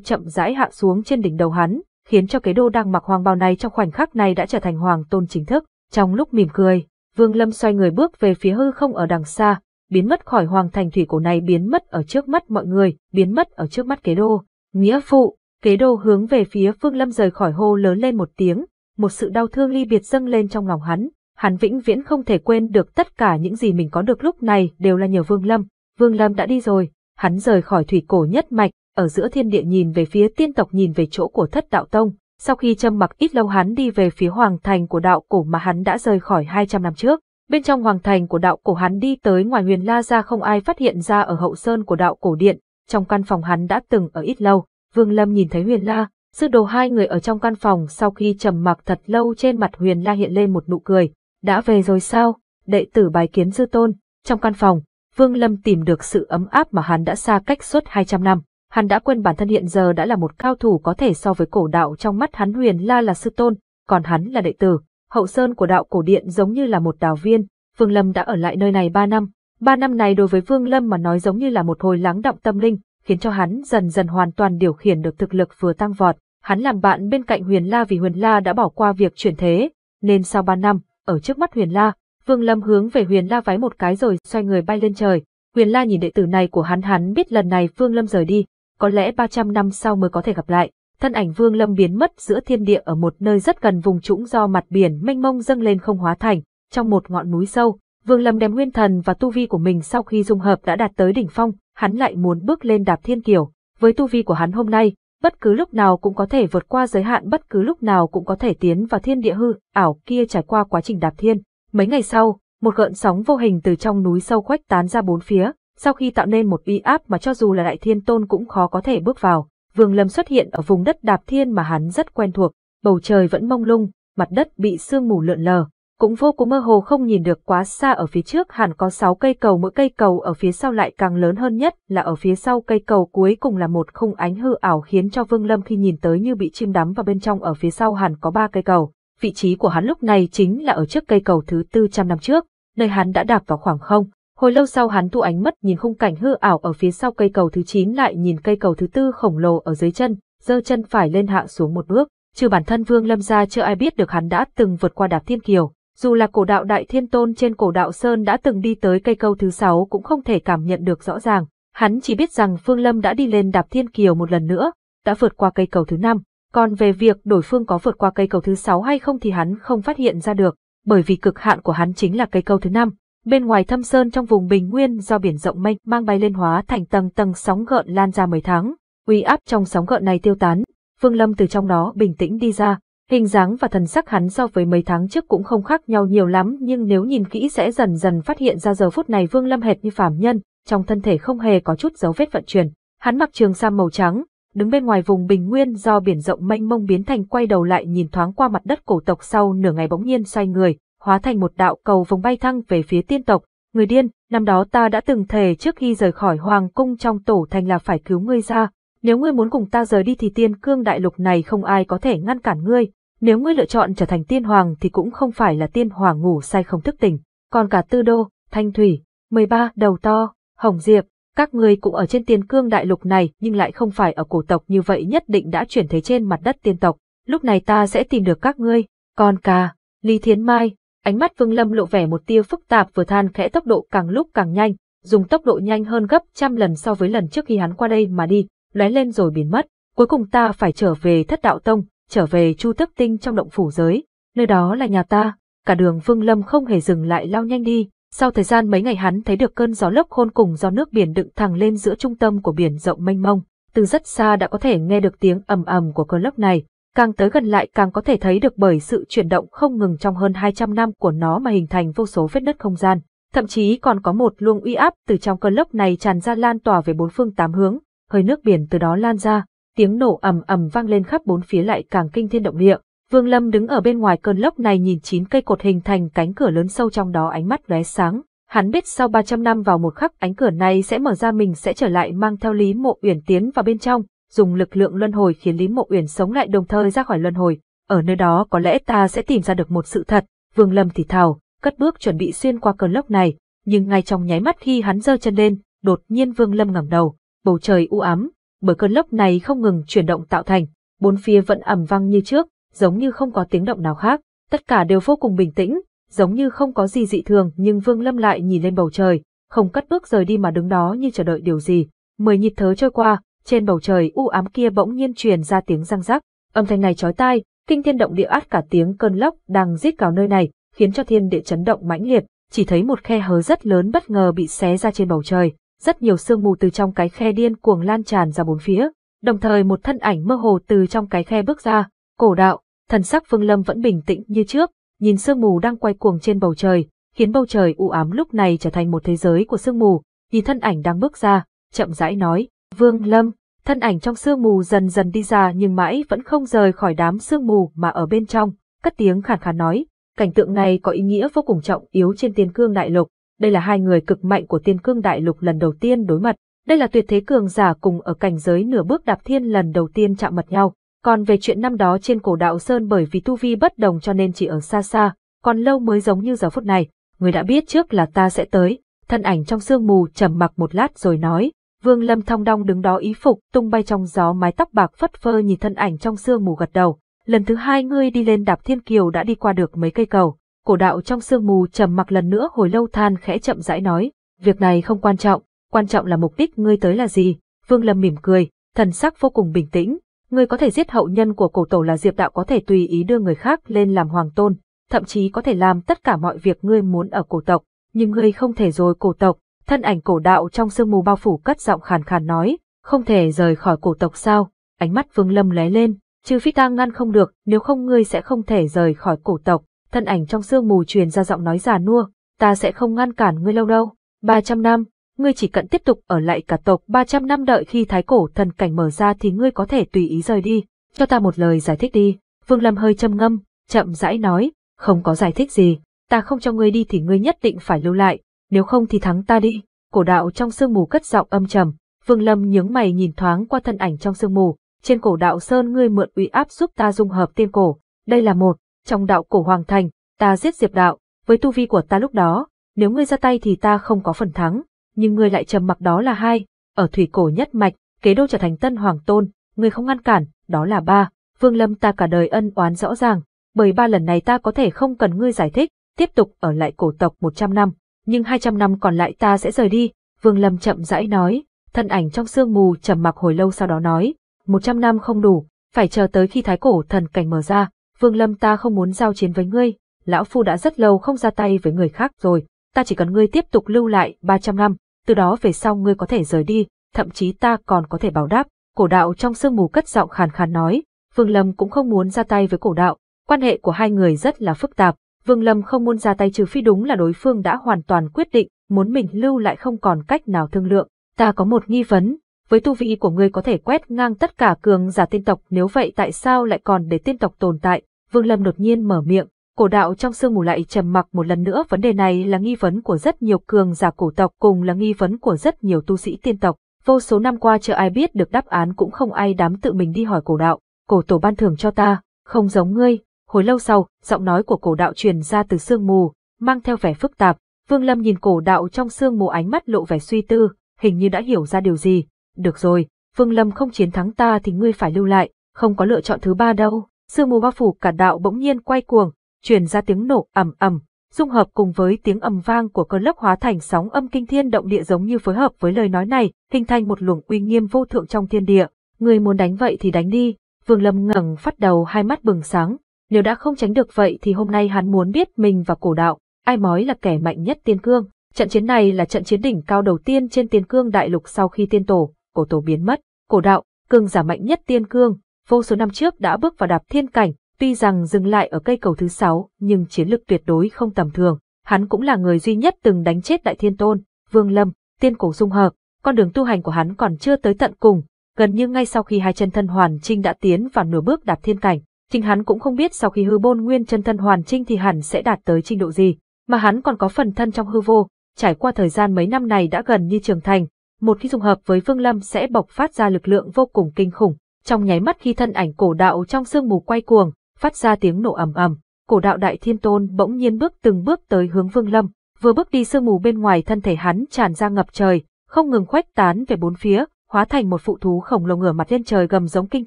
chậm rãi hạ xuống trên đỉnh đầu hắn, khiến cho kế đô đang mặc hoàng bào này trong khoảnh khắc này đã trở thành hoàng tôn chính thức. Trong lúc mỉm cười, Vương Lâm xoay người bước về phía hư không ở đằng xa, biến mất khỏi hoàng thành thủy cổ này biến mất ở trước mắt mọi người, biến mất ở trước mắt kế đô. Nghĩa phụ, kế đô hướng về phía Vương Lâm rời khỏi hô lớn lên một tiếng, một sự đau thương ly biệt dâng lên trong lòng hắn, hắn vĩnh viễn không thể quên được tất cả những gì mình có được lúc này đều là nhờ Vương Lâm. Vương Lâm đã đi rồi, hắn rời khỏi thủy cổ nhất mạch, ở giữa thiên địa nhìn về phía tiên tộc nhìn về chỗ của thất đạo tông. Sau khi châm mặc ít lâu hắn đi về phía hoàng thành của đạo cổ mà hắn đã rời khỏi 200 năm trước. Bên trong hoàng thành của đạo cổ hắn đi tới ngoài huyền la ra không ai phát hiện ra ở hậu sơn của đạo cổ điện, trong căn phòng hắn đã từng ở ít lâu. Vương Lâm nhìn thấy huyền la, Sư đồ hai người ở trong căn phòng sau khi trầm mặc thật lâu trên mặt Huyền La hiện lên một nụ cười. Đã về rồi sao? Đệ tử bài kiến sư tôn. Trong căn phòng, Vương Lâm tìm được sự ấm áp mà hắn đã xa cách suốt 200 năm. Hắn đã quên bản thân hiện giờ đã là một cao thủ có thể so với cổ đạo trong mắt hắn Huyền La là sư tôn, còn hắn là đệ tử. Hậu sơn của đạo cổ điện giống như là một đào viên. Vương Lâm đã ở lại nơi này 3 năm. Ba năm này đối với Vương Lâm mà nói giống như là một hồi lắng động tâm linh, khiến cho hắn dần dần hoàn toàn điều khiển được thực lực vừa tăng vọt. Hắn làm bạn bên cạnh Huyền La vì Huyền La đã bỏ qua việc chuyển thế, nên sau 3 năm, ở trước mắt Huyền La, Vương Lâm hướng về Huyền La vái một cái rồi xoay người bay lên trời. Huyền La nhìn đệ tử này của hắn hắn biết lần này Vương Lâm rời đi, có lẽ 300 năm sau mới có thể gặp lại. Thân ảnh Vương Lâm biến mất giữa thiên địa ở một nơi rất gần vùng trũng do mặt biển mênh mông dâng lên không hóa thành, trong một ngọn núi sâu. Vương Lâm đem nguyên thần và tu vi của mình sau khi dung hợp đã đạt tới đỉnh phong, hắn lại muốn bước lên đạp thiên kiểu. Với tu vi của hắn hôm nay, bất cứ lúc nào cũng có thể vượt qua giới hạn bất cứ lúc nào cũng có thể tiến vào thiên địa hư, ảo kia trải qua quá trình đạp thiên. Mấy ngày sau, một gợn sóng vô hình từ trong núi sâu quách tán ra bốn phía, sau khi tạo nên một uy áp mà cho dù là đại thiên tôn cũng khó có thể bước vào. Vương Lâm xuất hiện ở vùng đất đạp thiên mà hắn rất quen thuộc, bầu trời vẫn mông lung, mặt đất bị sương mù lượn lờ, cũng vô cùng mơ hồ không nhìn được quá xa ở phía trước hẳn có 6 cây cầu mỗi cây cầu ở phía sau lại càng lớn hơn nhất là ở phía sau cây cầu cuối cùng là một khung ánh hư ảo khiến cho Vương Lâm khi nhìn tới như bị chim đắm vào bên trong ở phía sau hẳn có 3 cây cầu. Vị trí của hắn lúc này chính là ở trước cây cầu thứ tư trăm năm trước, nơi hắn đã đạp vào khoảng không. Hồi lâu sau hắn thu ánh mắt nhìn khung cảnh hư ảo ở phía sau cây cầu thứ chín lại nhìn cây cầu thứ tư khổng lồ ở dưới chân, giơ chân phải lên hạ xuống một bước. Trừ bản thân Vương Lâm ra chưa ai biết được hắn đã từng vượt qua đạp thiên kiều, dù là cổ đạo Đại Thiên Tôn trên cổ đạo Sơn đã từng đi tới cây câu thứ sáu cũng không thể cảm nhận được rõ ràng, hắn chỉ biết rằng Phương Lâm đã đi lên đạp thiên kiều một lần nữa, đã vượt qua cây cầu thứ năm. Còn về việc đổi phương có vượt qua cây cầu thứ sáu hay không thì hắn không phát hiện ra được, bởi vì cực hạn của hắn chính là cây cầu thứ năm. Bên ngoài thâm sơn trong vùng bình nguyên do biển rộng mênh mang bay lên hóa thành tầng tầng sóng gợn lan ra mấy tháng, uy áp trong sóng gợn này tiêu tán, Phương Lâm từ trong đó bình tĩnh đi ra, Hình dáng và thần sắc hắn so với mấy tháng trước cũng không khác nhau nhiều lắm nhưng nếu nhìn kỹ sẽ dần dần phát hiện ra giờ phút này Vương Lâm hệt như phàm nhân, trong thân thể không hề có chút dấu vết vận chuyển. Hắn mặc trường sam màu trắng, đứng bên ngoài vùng bình nguyên do biển rộng mênh mông biến thành quay đầu lại nhìn thoáng qua mặt đất cổ tộc sau nửa ngày bỗng nhiên xoay người, hóa thành một đạo cầu vòng bay thăng về phía tiên tộc. Người điên, năm đó ta đã từng thề trước khi rời khỏi hoàng cung trong tổ thành là phải cứu ngươi ra. Nếu ngươi muốn cùng ta rời đi thì tiên cương đại lục này không ai có thể ngăn cản ngươi. Nếu ngươi lựa chọn trở thành tiên hoàng thì cũng không phải là tiên hoàng ngủ say không thức tỉnh, còn cả tư đô, thanh thủy, 13 đầu to, hồng diệp, các ngươi cũng ở trên tiên cương đại lục này nhưng lại không phải ở cổ tộc như vậy nhất định đã chuyển thế trên mặt đất tiên tộc, lúc này ta sẽ tìm được các ngươi, còn cả, Lý Thiến Mai, ánh mắt Vương Lâm lộ vẻ một tia phức tạp vừa than khẽ tốc độ càng lúc càng nhanh, dùng tốc độ nhanh hơn gấp trăm lần so với lần trước khi hắn qua đây mà đi, lóe lên rồi biến mất, cuối cùng ta phải trở về thất đạo tông, trở về Chu Tấp Tinh trong động phủ giới, nơi đó là nhà ta, cả đường Vương Lâm không hề dừng lại lao nhanh đi. Sau thời gian mấy ngày hắn thấy được cơn gió lốc khôn cùng do nước biển đựng thẳng lên giữa trung tâm của biển rộng mênh mông, từ rất xa đã có thể nghe được tiếng ầm ầm của cơn lốc này, càng tới gần lại càng có thể thấy được bởi sự chuyển động không ngừng trong hơn 200 năm của nó mà hình thành vô số vết nứt không gian, thậm chí còn có một luồng uy áp từ trong cơn lốc này tràn ra lan tỏa về bốn phương tám hướng, hơi nước biển từ đó lan ra, tiếng nổ ầm ầm vang lên khắp bốn phía lại càng kinh thiên động địa. Vương Lâm đứng ở bên ngoài cơn lốc này nhìn chín cây cột hình thành cánh cửa lớn sâu trong đó ánh mắt lóe sáng. Hắn biết sau 300 năm vào một khắc ánh cửa này sẽ mở ra mình sẽ trở lại mang theo Lý Mộ Uyển tiến vào bên trong, dùng lực lượng luân hồi khiến Lý Mộ Uyển sống lại đồng thời ra khỏi luân hồi. Ở nơi đó có lẽ ta sẽ tìm ra được một sự thật, Vương Lâm thì thào, cất bước chuẩn bị xuyên qua cơn lốc này, nhưng ngay trong nháy mắt khi hắn giơ chân lên, đột nhiên Vương Lâm ngẩng đầu, bầu trời u ám, bởi cơn lốc này không ngừng chuyển động tạo thành, bốn phía vẫn ầm vang như trước, giống như không có tiếng động nào khác, tất cả đều vô cùng bình tĩnh, giống như không có gì dị thường nhưng Vương Lâm lại nhìn lên bầu trời, không cất bước rời đi mà đứng đó như chờ đợi điều gì. Mười nhịp thớ trôi qua, trên bầu trời u ám kia bỗng nhiên truyền ra tiếng răng rắc, âm thanh này chói tai, kinh thiên động địa át cả tiếng cơn lốc đang giết gào nơi này, khiến cho thiên địa chấn động mãnh liệt, chỉ thấy một khe hở rất lớn bất ngờ bị xé ra trên bầu trời, rất nhiều sương mù từ trong cái khe điên cuồng lan tràn ra bốn phía, đồng thời một thân ảnh mơ hồ từ trong cái khe bước ra, cổ đạo, thần sắc Phương Lâm vẫn bình tĩnh như trước, nhìn sương mù đang quay cuồng trên bầu trời, khiến bầu trời u ám lúc này trở thành một thế giới của sương mù, nhìn thân ảnh đang bước ra, chậm rãi nói, Vương Lâm, thân ảnh trong sương mù dần dần đi ra nhưng mãi vẫn không rời khỏi đám sương mù mà ở bên trong, cất tiếng khàn khàn nói, cảnh tượng này có ý nghĩa vô cùng trọng yếu trên tiền cương đại lục, đây là hai người cực mạnh của tiên cương đại lục lần đầu tiên đối mặt. Đây là tuyệt thế cường giả cùng ở cảnh giới nửa bước đạp thiên lần đầu tiên chạm mặt nhau. Còn về chuyện năm đó trên cổ đạo Sơn bởi vì tu vi bất đồng cho nên chỉ ở xa xa, còn lâu mới giống như giờ phút này. Người đã biết trước là ta sẽ tới. Thân ảnh trong sương mù trầm mặc một lát rồi nói. Vương Lâm thong dong đứng đó ý phục tung bay trong gió mái tóc bạc phất phơ nhìn thân ảnh trong sương mù gật đầu. Lần thứ hai ngươi đi lên đạp thiên kiều đã đi qua được mấy cây cầu cổ đạo trong sương mù trầm mặc lần nữa hồi lâu than khẽ chậm rãi nói, việc này không quan trọng, quan trọng là mục đích ngươi tới là gì. Vương Lâm mỉm cười, thần sắc vô cùng bình tĩnh, ngươi có thể giết hậu nhân của cổ tổ là Diệp đạo có thể tùy ý đưa người khác lên làm hoàng tôn, thậm chí có thể làm tất cả mọi việc ngươi muốn ở cổ tộc, nhưng ngươi không thể rồi cổ tộc. Thân ảnh cổ đạo trong sương mù bao phủ cất giọng khàn khàn nói, không thể rời khỏi cổ tộc sao? Ánh mắt Vương Lâm lóe lên, trừ phi ta ngăn không được, nếu không ngươi sẽ không thể rời khỏi cổ tộc thân ảnh trong sương mù truyền ra giọng nói già nua, ta sẽ không ngăn cản ngươi lâu đâu. 300 năm, ngươi chỉ cần tiếp tục ở lại cả tộc 300 năm đợi khi thái cổ thần cảnh mở ra thì ngươi có thể tùy ý rời đi, cho ta một lời giải thích đi. Vương Lâm hơi châm ngâm, chậm rãi nói, không có giải thích gì, ta không cho ngươi đi thì ngươi nhất định phải lưu lại, nếu không thì thắng ta đi. Cổ đạo trong sương mù cất giọng âm trầm, Vương Lâm nhướng mày nhìn thoáng qua thân ảnh trong sương mù, trên cổ đạo sơn ngươi mượn uy áp giúp ta dung hợp tiên cổ, đây là một trong đạo cổ hoàng thành, ta giết diệp đạo, với tu vi của ta lúc đó, nếu ngươi ra tay thì ta không có phần thắng, nhưng ngươi lại trầm mặc đó là hai, ở thủy cổ nhất mạch, kế đô trở thành tân hoàng tôn, ngươi không ngăn cản, đó là ba, vương lâm ta cả đời ân oán rõ ràng, bởi ba lần này ta có thể không cần ngươi giải thích, tiếp tục ở lại cổ tộc 100 năm, nhưng 200 năm còn lại ta sẽ rời đi, vương lâm chậm rãi nói, thân ảnh trong sương mù trầm mặc hồi lâu sau đó nói, 100 năm không đủ, phải chờ tới khi thái cổ thần cảnh mở ra, Vương Lâm ta không muốn giao chiến với ngươi, lão phu đã rất lâu không ra tay với người khác rồi, ta chỉ cần ngươi tiếp tục lưu lại 300 năm, từ đó về sau ngươi có thể rời đi, thậm chí ta còn có thể báo đáp. Cổ đạo trong sương mù cất giọng khàn khàn nói, Vương Lâm cũng không muốn ra tay với cổ đạo, quan hệ của hai người rất là phức tạp, Vương Lâm không muốn ra tay trừ phi đúng là đối phương đã hoàn toàn quyết định, muốn mình lưu lại không còn cách nào thương lượng. Ta có một nghi vấn, với tu vị của ngươi có thể quét ngang tất cả cường giả tiên tộc nếu vậy tại sao lại còn để tiên tộc tồn tại, Vương Lâm đột nhiên mở miệng, cổ đạo trong sương mù lại trầm mặc một lần nữa vấn đề này là nghi vấn của rất nhiều cường giả cổ tộc cùng là nghi vấn của rất nhiều tu sĩ tiên tộc. Vô số năm qua chưa ai biết được đáp án cũng không ai dám tự mình đi hỏi cổ đạo, cổ tổ ban thưởng cho ta, không giống ngươi. Hồi lâu sau, giọng nói của cổ đạo truyền ra từ sương mù, mang theo vẻ phức tạp. Vương Lâm nhìn cổ đạo trong sương mù ánh mắt lộ vẻ suy tư, hình như đã hiểu ra điều gì. Được rồi, Vương Lâm không chiến thắng ta thì ngươi phải lưu lại, không có lựa chọn thứ ba đâu sương mù bao phủ cả đạo bỗng nhiên quay cuồng, truyền ra tiếng nổ ầm ầm, dung hợp cùng với tiếng ầm vang của cơn lốc hóa thành sóng âm kinh thiên động địa giống như phối hợp với lời nói này, hình thành một luồng uy nghiêm vô thượng trong thiên địa. Người muốn đánh vậy thì đánh đi. Vương Lâm ngẩng phát đầu hai mắt bừng sáng. Nếu đã không tránh được vậy thì hôm nay hắn muốn biết mình và cổ đạo, ai mói là kẻ mạnh nhất tiên cương. Trận chiến này là trận chiến đỉnh cao đầu tiên trên tiên cương đại lục sau khi tiên tổ, cổ tổ biến mất, cổ đạo, cương giả mạnh nhất tiên cương, vô số năm trước đã bước vào đạp thiên cảnh, tuy rằng dừng lại ở cây cầu thứ sáu, nhưng chiến lược tuyệt đối không tầm thường. Hắn cũng là người duy nhất từng đánh chết Đại Thiên Tôn, Vương Lâm, Tiên Cổ Dung Hợp, con đường tu hành của hắn còn chưa tới tận cùng, gần như ngay sau khi hai chân thân hoàn trinh đã tiến vào nửa bước đạp thiên cảnh. Chính hắn cũng không biết sau khi hư bôn nguyên chân thân hoàn trinh thì hắn sẽ đạt tới trình độ gì, mà hắn còn có phần thân trong hư vô, trải qua thời gian mấy năm này đã gần như trưởng thành, một khi dung hợp với Vương Lâm sẽ bộc phát ra lực lượng vô cùng kinh khủng, trong nháy mắt khi thân ảnh cổ đạo trong sương mù quay cuồng, phát ra tiếng nổ ầm ầm, cổ đạo đại thiên tôn bỗng nhiên bước từng bước tới hướng Vương Lâm, vừa bước đi sương mù bên ngoài thân thể hắn tràn ra ngập trời, không ngừng khuếch tán về bốn phía, hóa thành một phụ thú khổng lồ ngửa mặt lên trời gầm giống kinh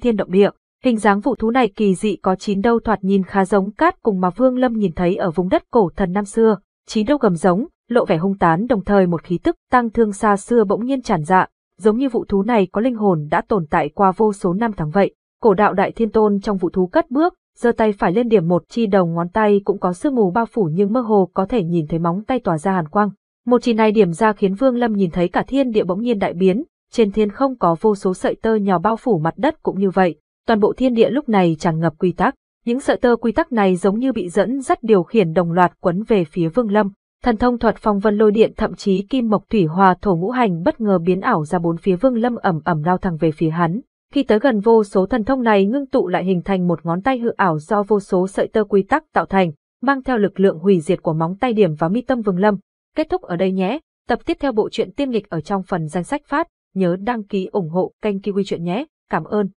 thiên động địa. Hình dáng phụ thú này kỳ dị có chín đầu thoạt nhìn khá giống cát cùng mà Vương Lâm nhìn thấy ở vùng đất cổ thần năm xưa, chín đầu gầm giống, lộ vẻ hung tán đồng thời một khí tức tăng thương xa xưa bỗng nhiên tràn dạ, Giống như vụ thú này có linh hồn đã tồn tại qua vô số năm tháng vậy, cổ đạo đại thiên tôn trong vụ thú cất bước, giơ tay phải lên điểm một chi đầu ngón tay cũng có sương mù bao phủ nhưng mơ hồ có thể nhìn thấy móng tay tỏa ra hàn quang. Một chỉ này điểm ra khiến Vương Lâm nhìn thấy cả thiên địa bỗng nhiên đại biến, trên thiên không có vô số sợi tơ nhỏ bao phủ mặt đất cũng như vậy, toàn bộ thiên địa lúc này tràn ngập quy tắc, những sợi tơ quy tắc này giống như bị dẫn dắt điều khiển đồng loạt quấn về phía Vương Lâm, thần thông thuật phong vân lôi điện thậm chí kim mộc thủy hòa thổ ngũ hành bất ngờ biến ảo ra bốn phía vương lâm ẩm ẩm lao thẳng về phía hắn khi tới gần vô số thần thông này ngưng tụ lại hình thành một ngón tay hư ảo do vô số sợi tơ quy tắc tạo thành mang theo lực lượng hủy diệt của móng tay điểm và mi tâm vương lâm kết thúc ở đây nhé tập tiếp theo bộ truyện tiên nghịch ở trong phần danh sách phát nhớ đăng ký ủng hộ kênh kiwi truyện nhé cảm ơn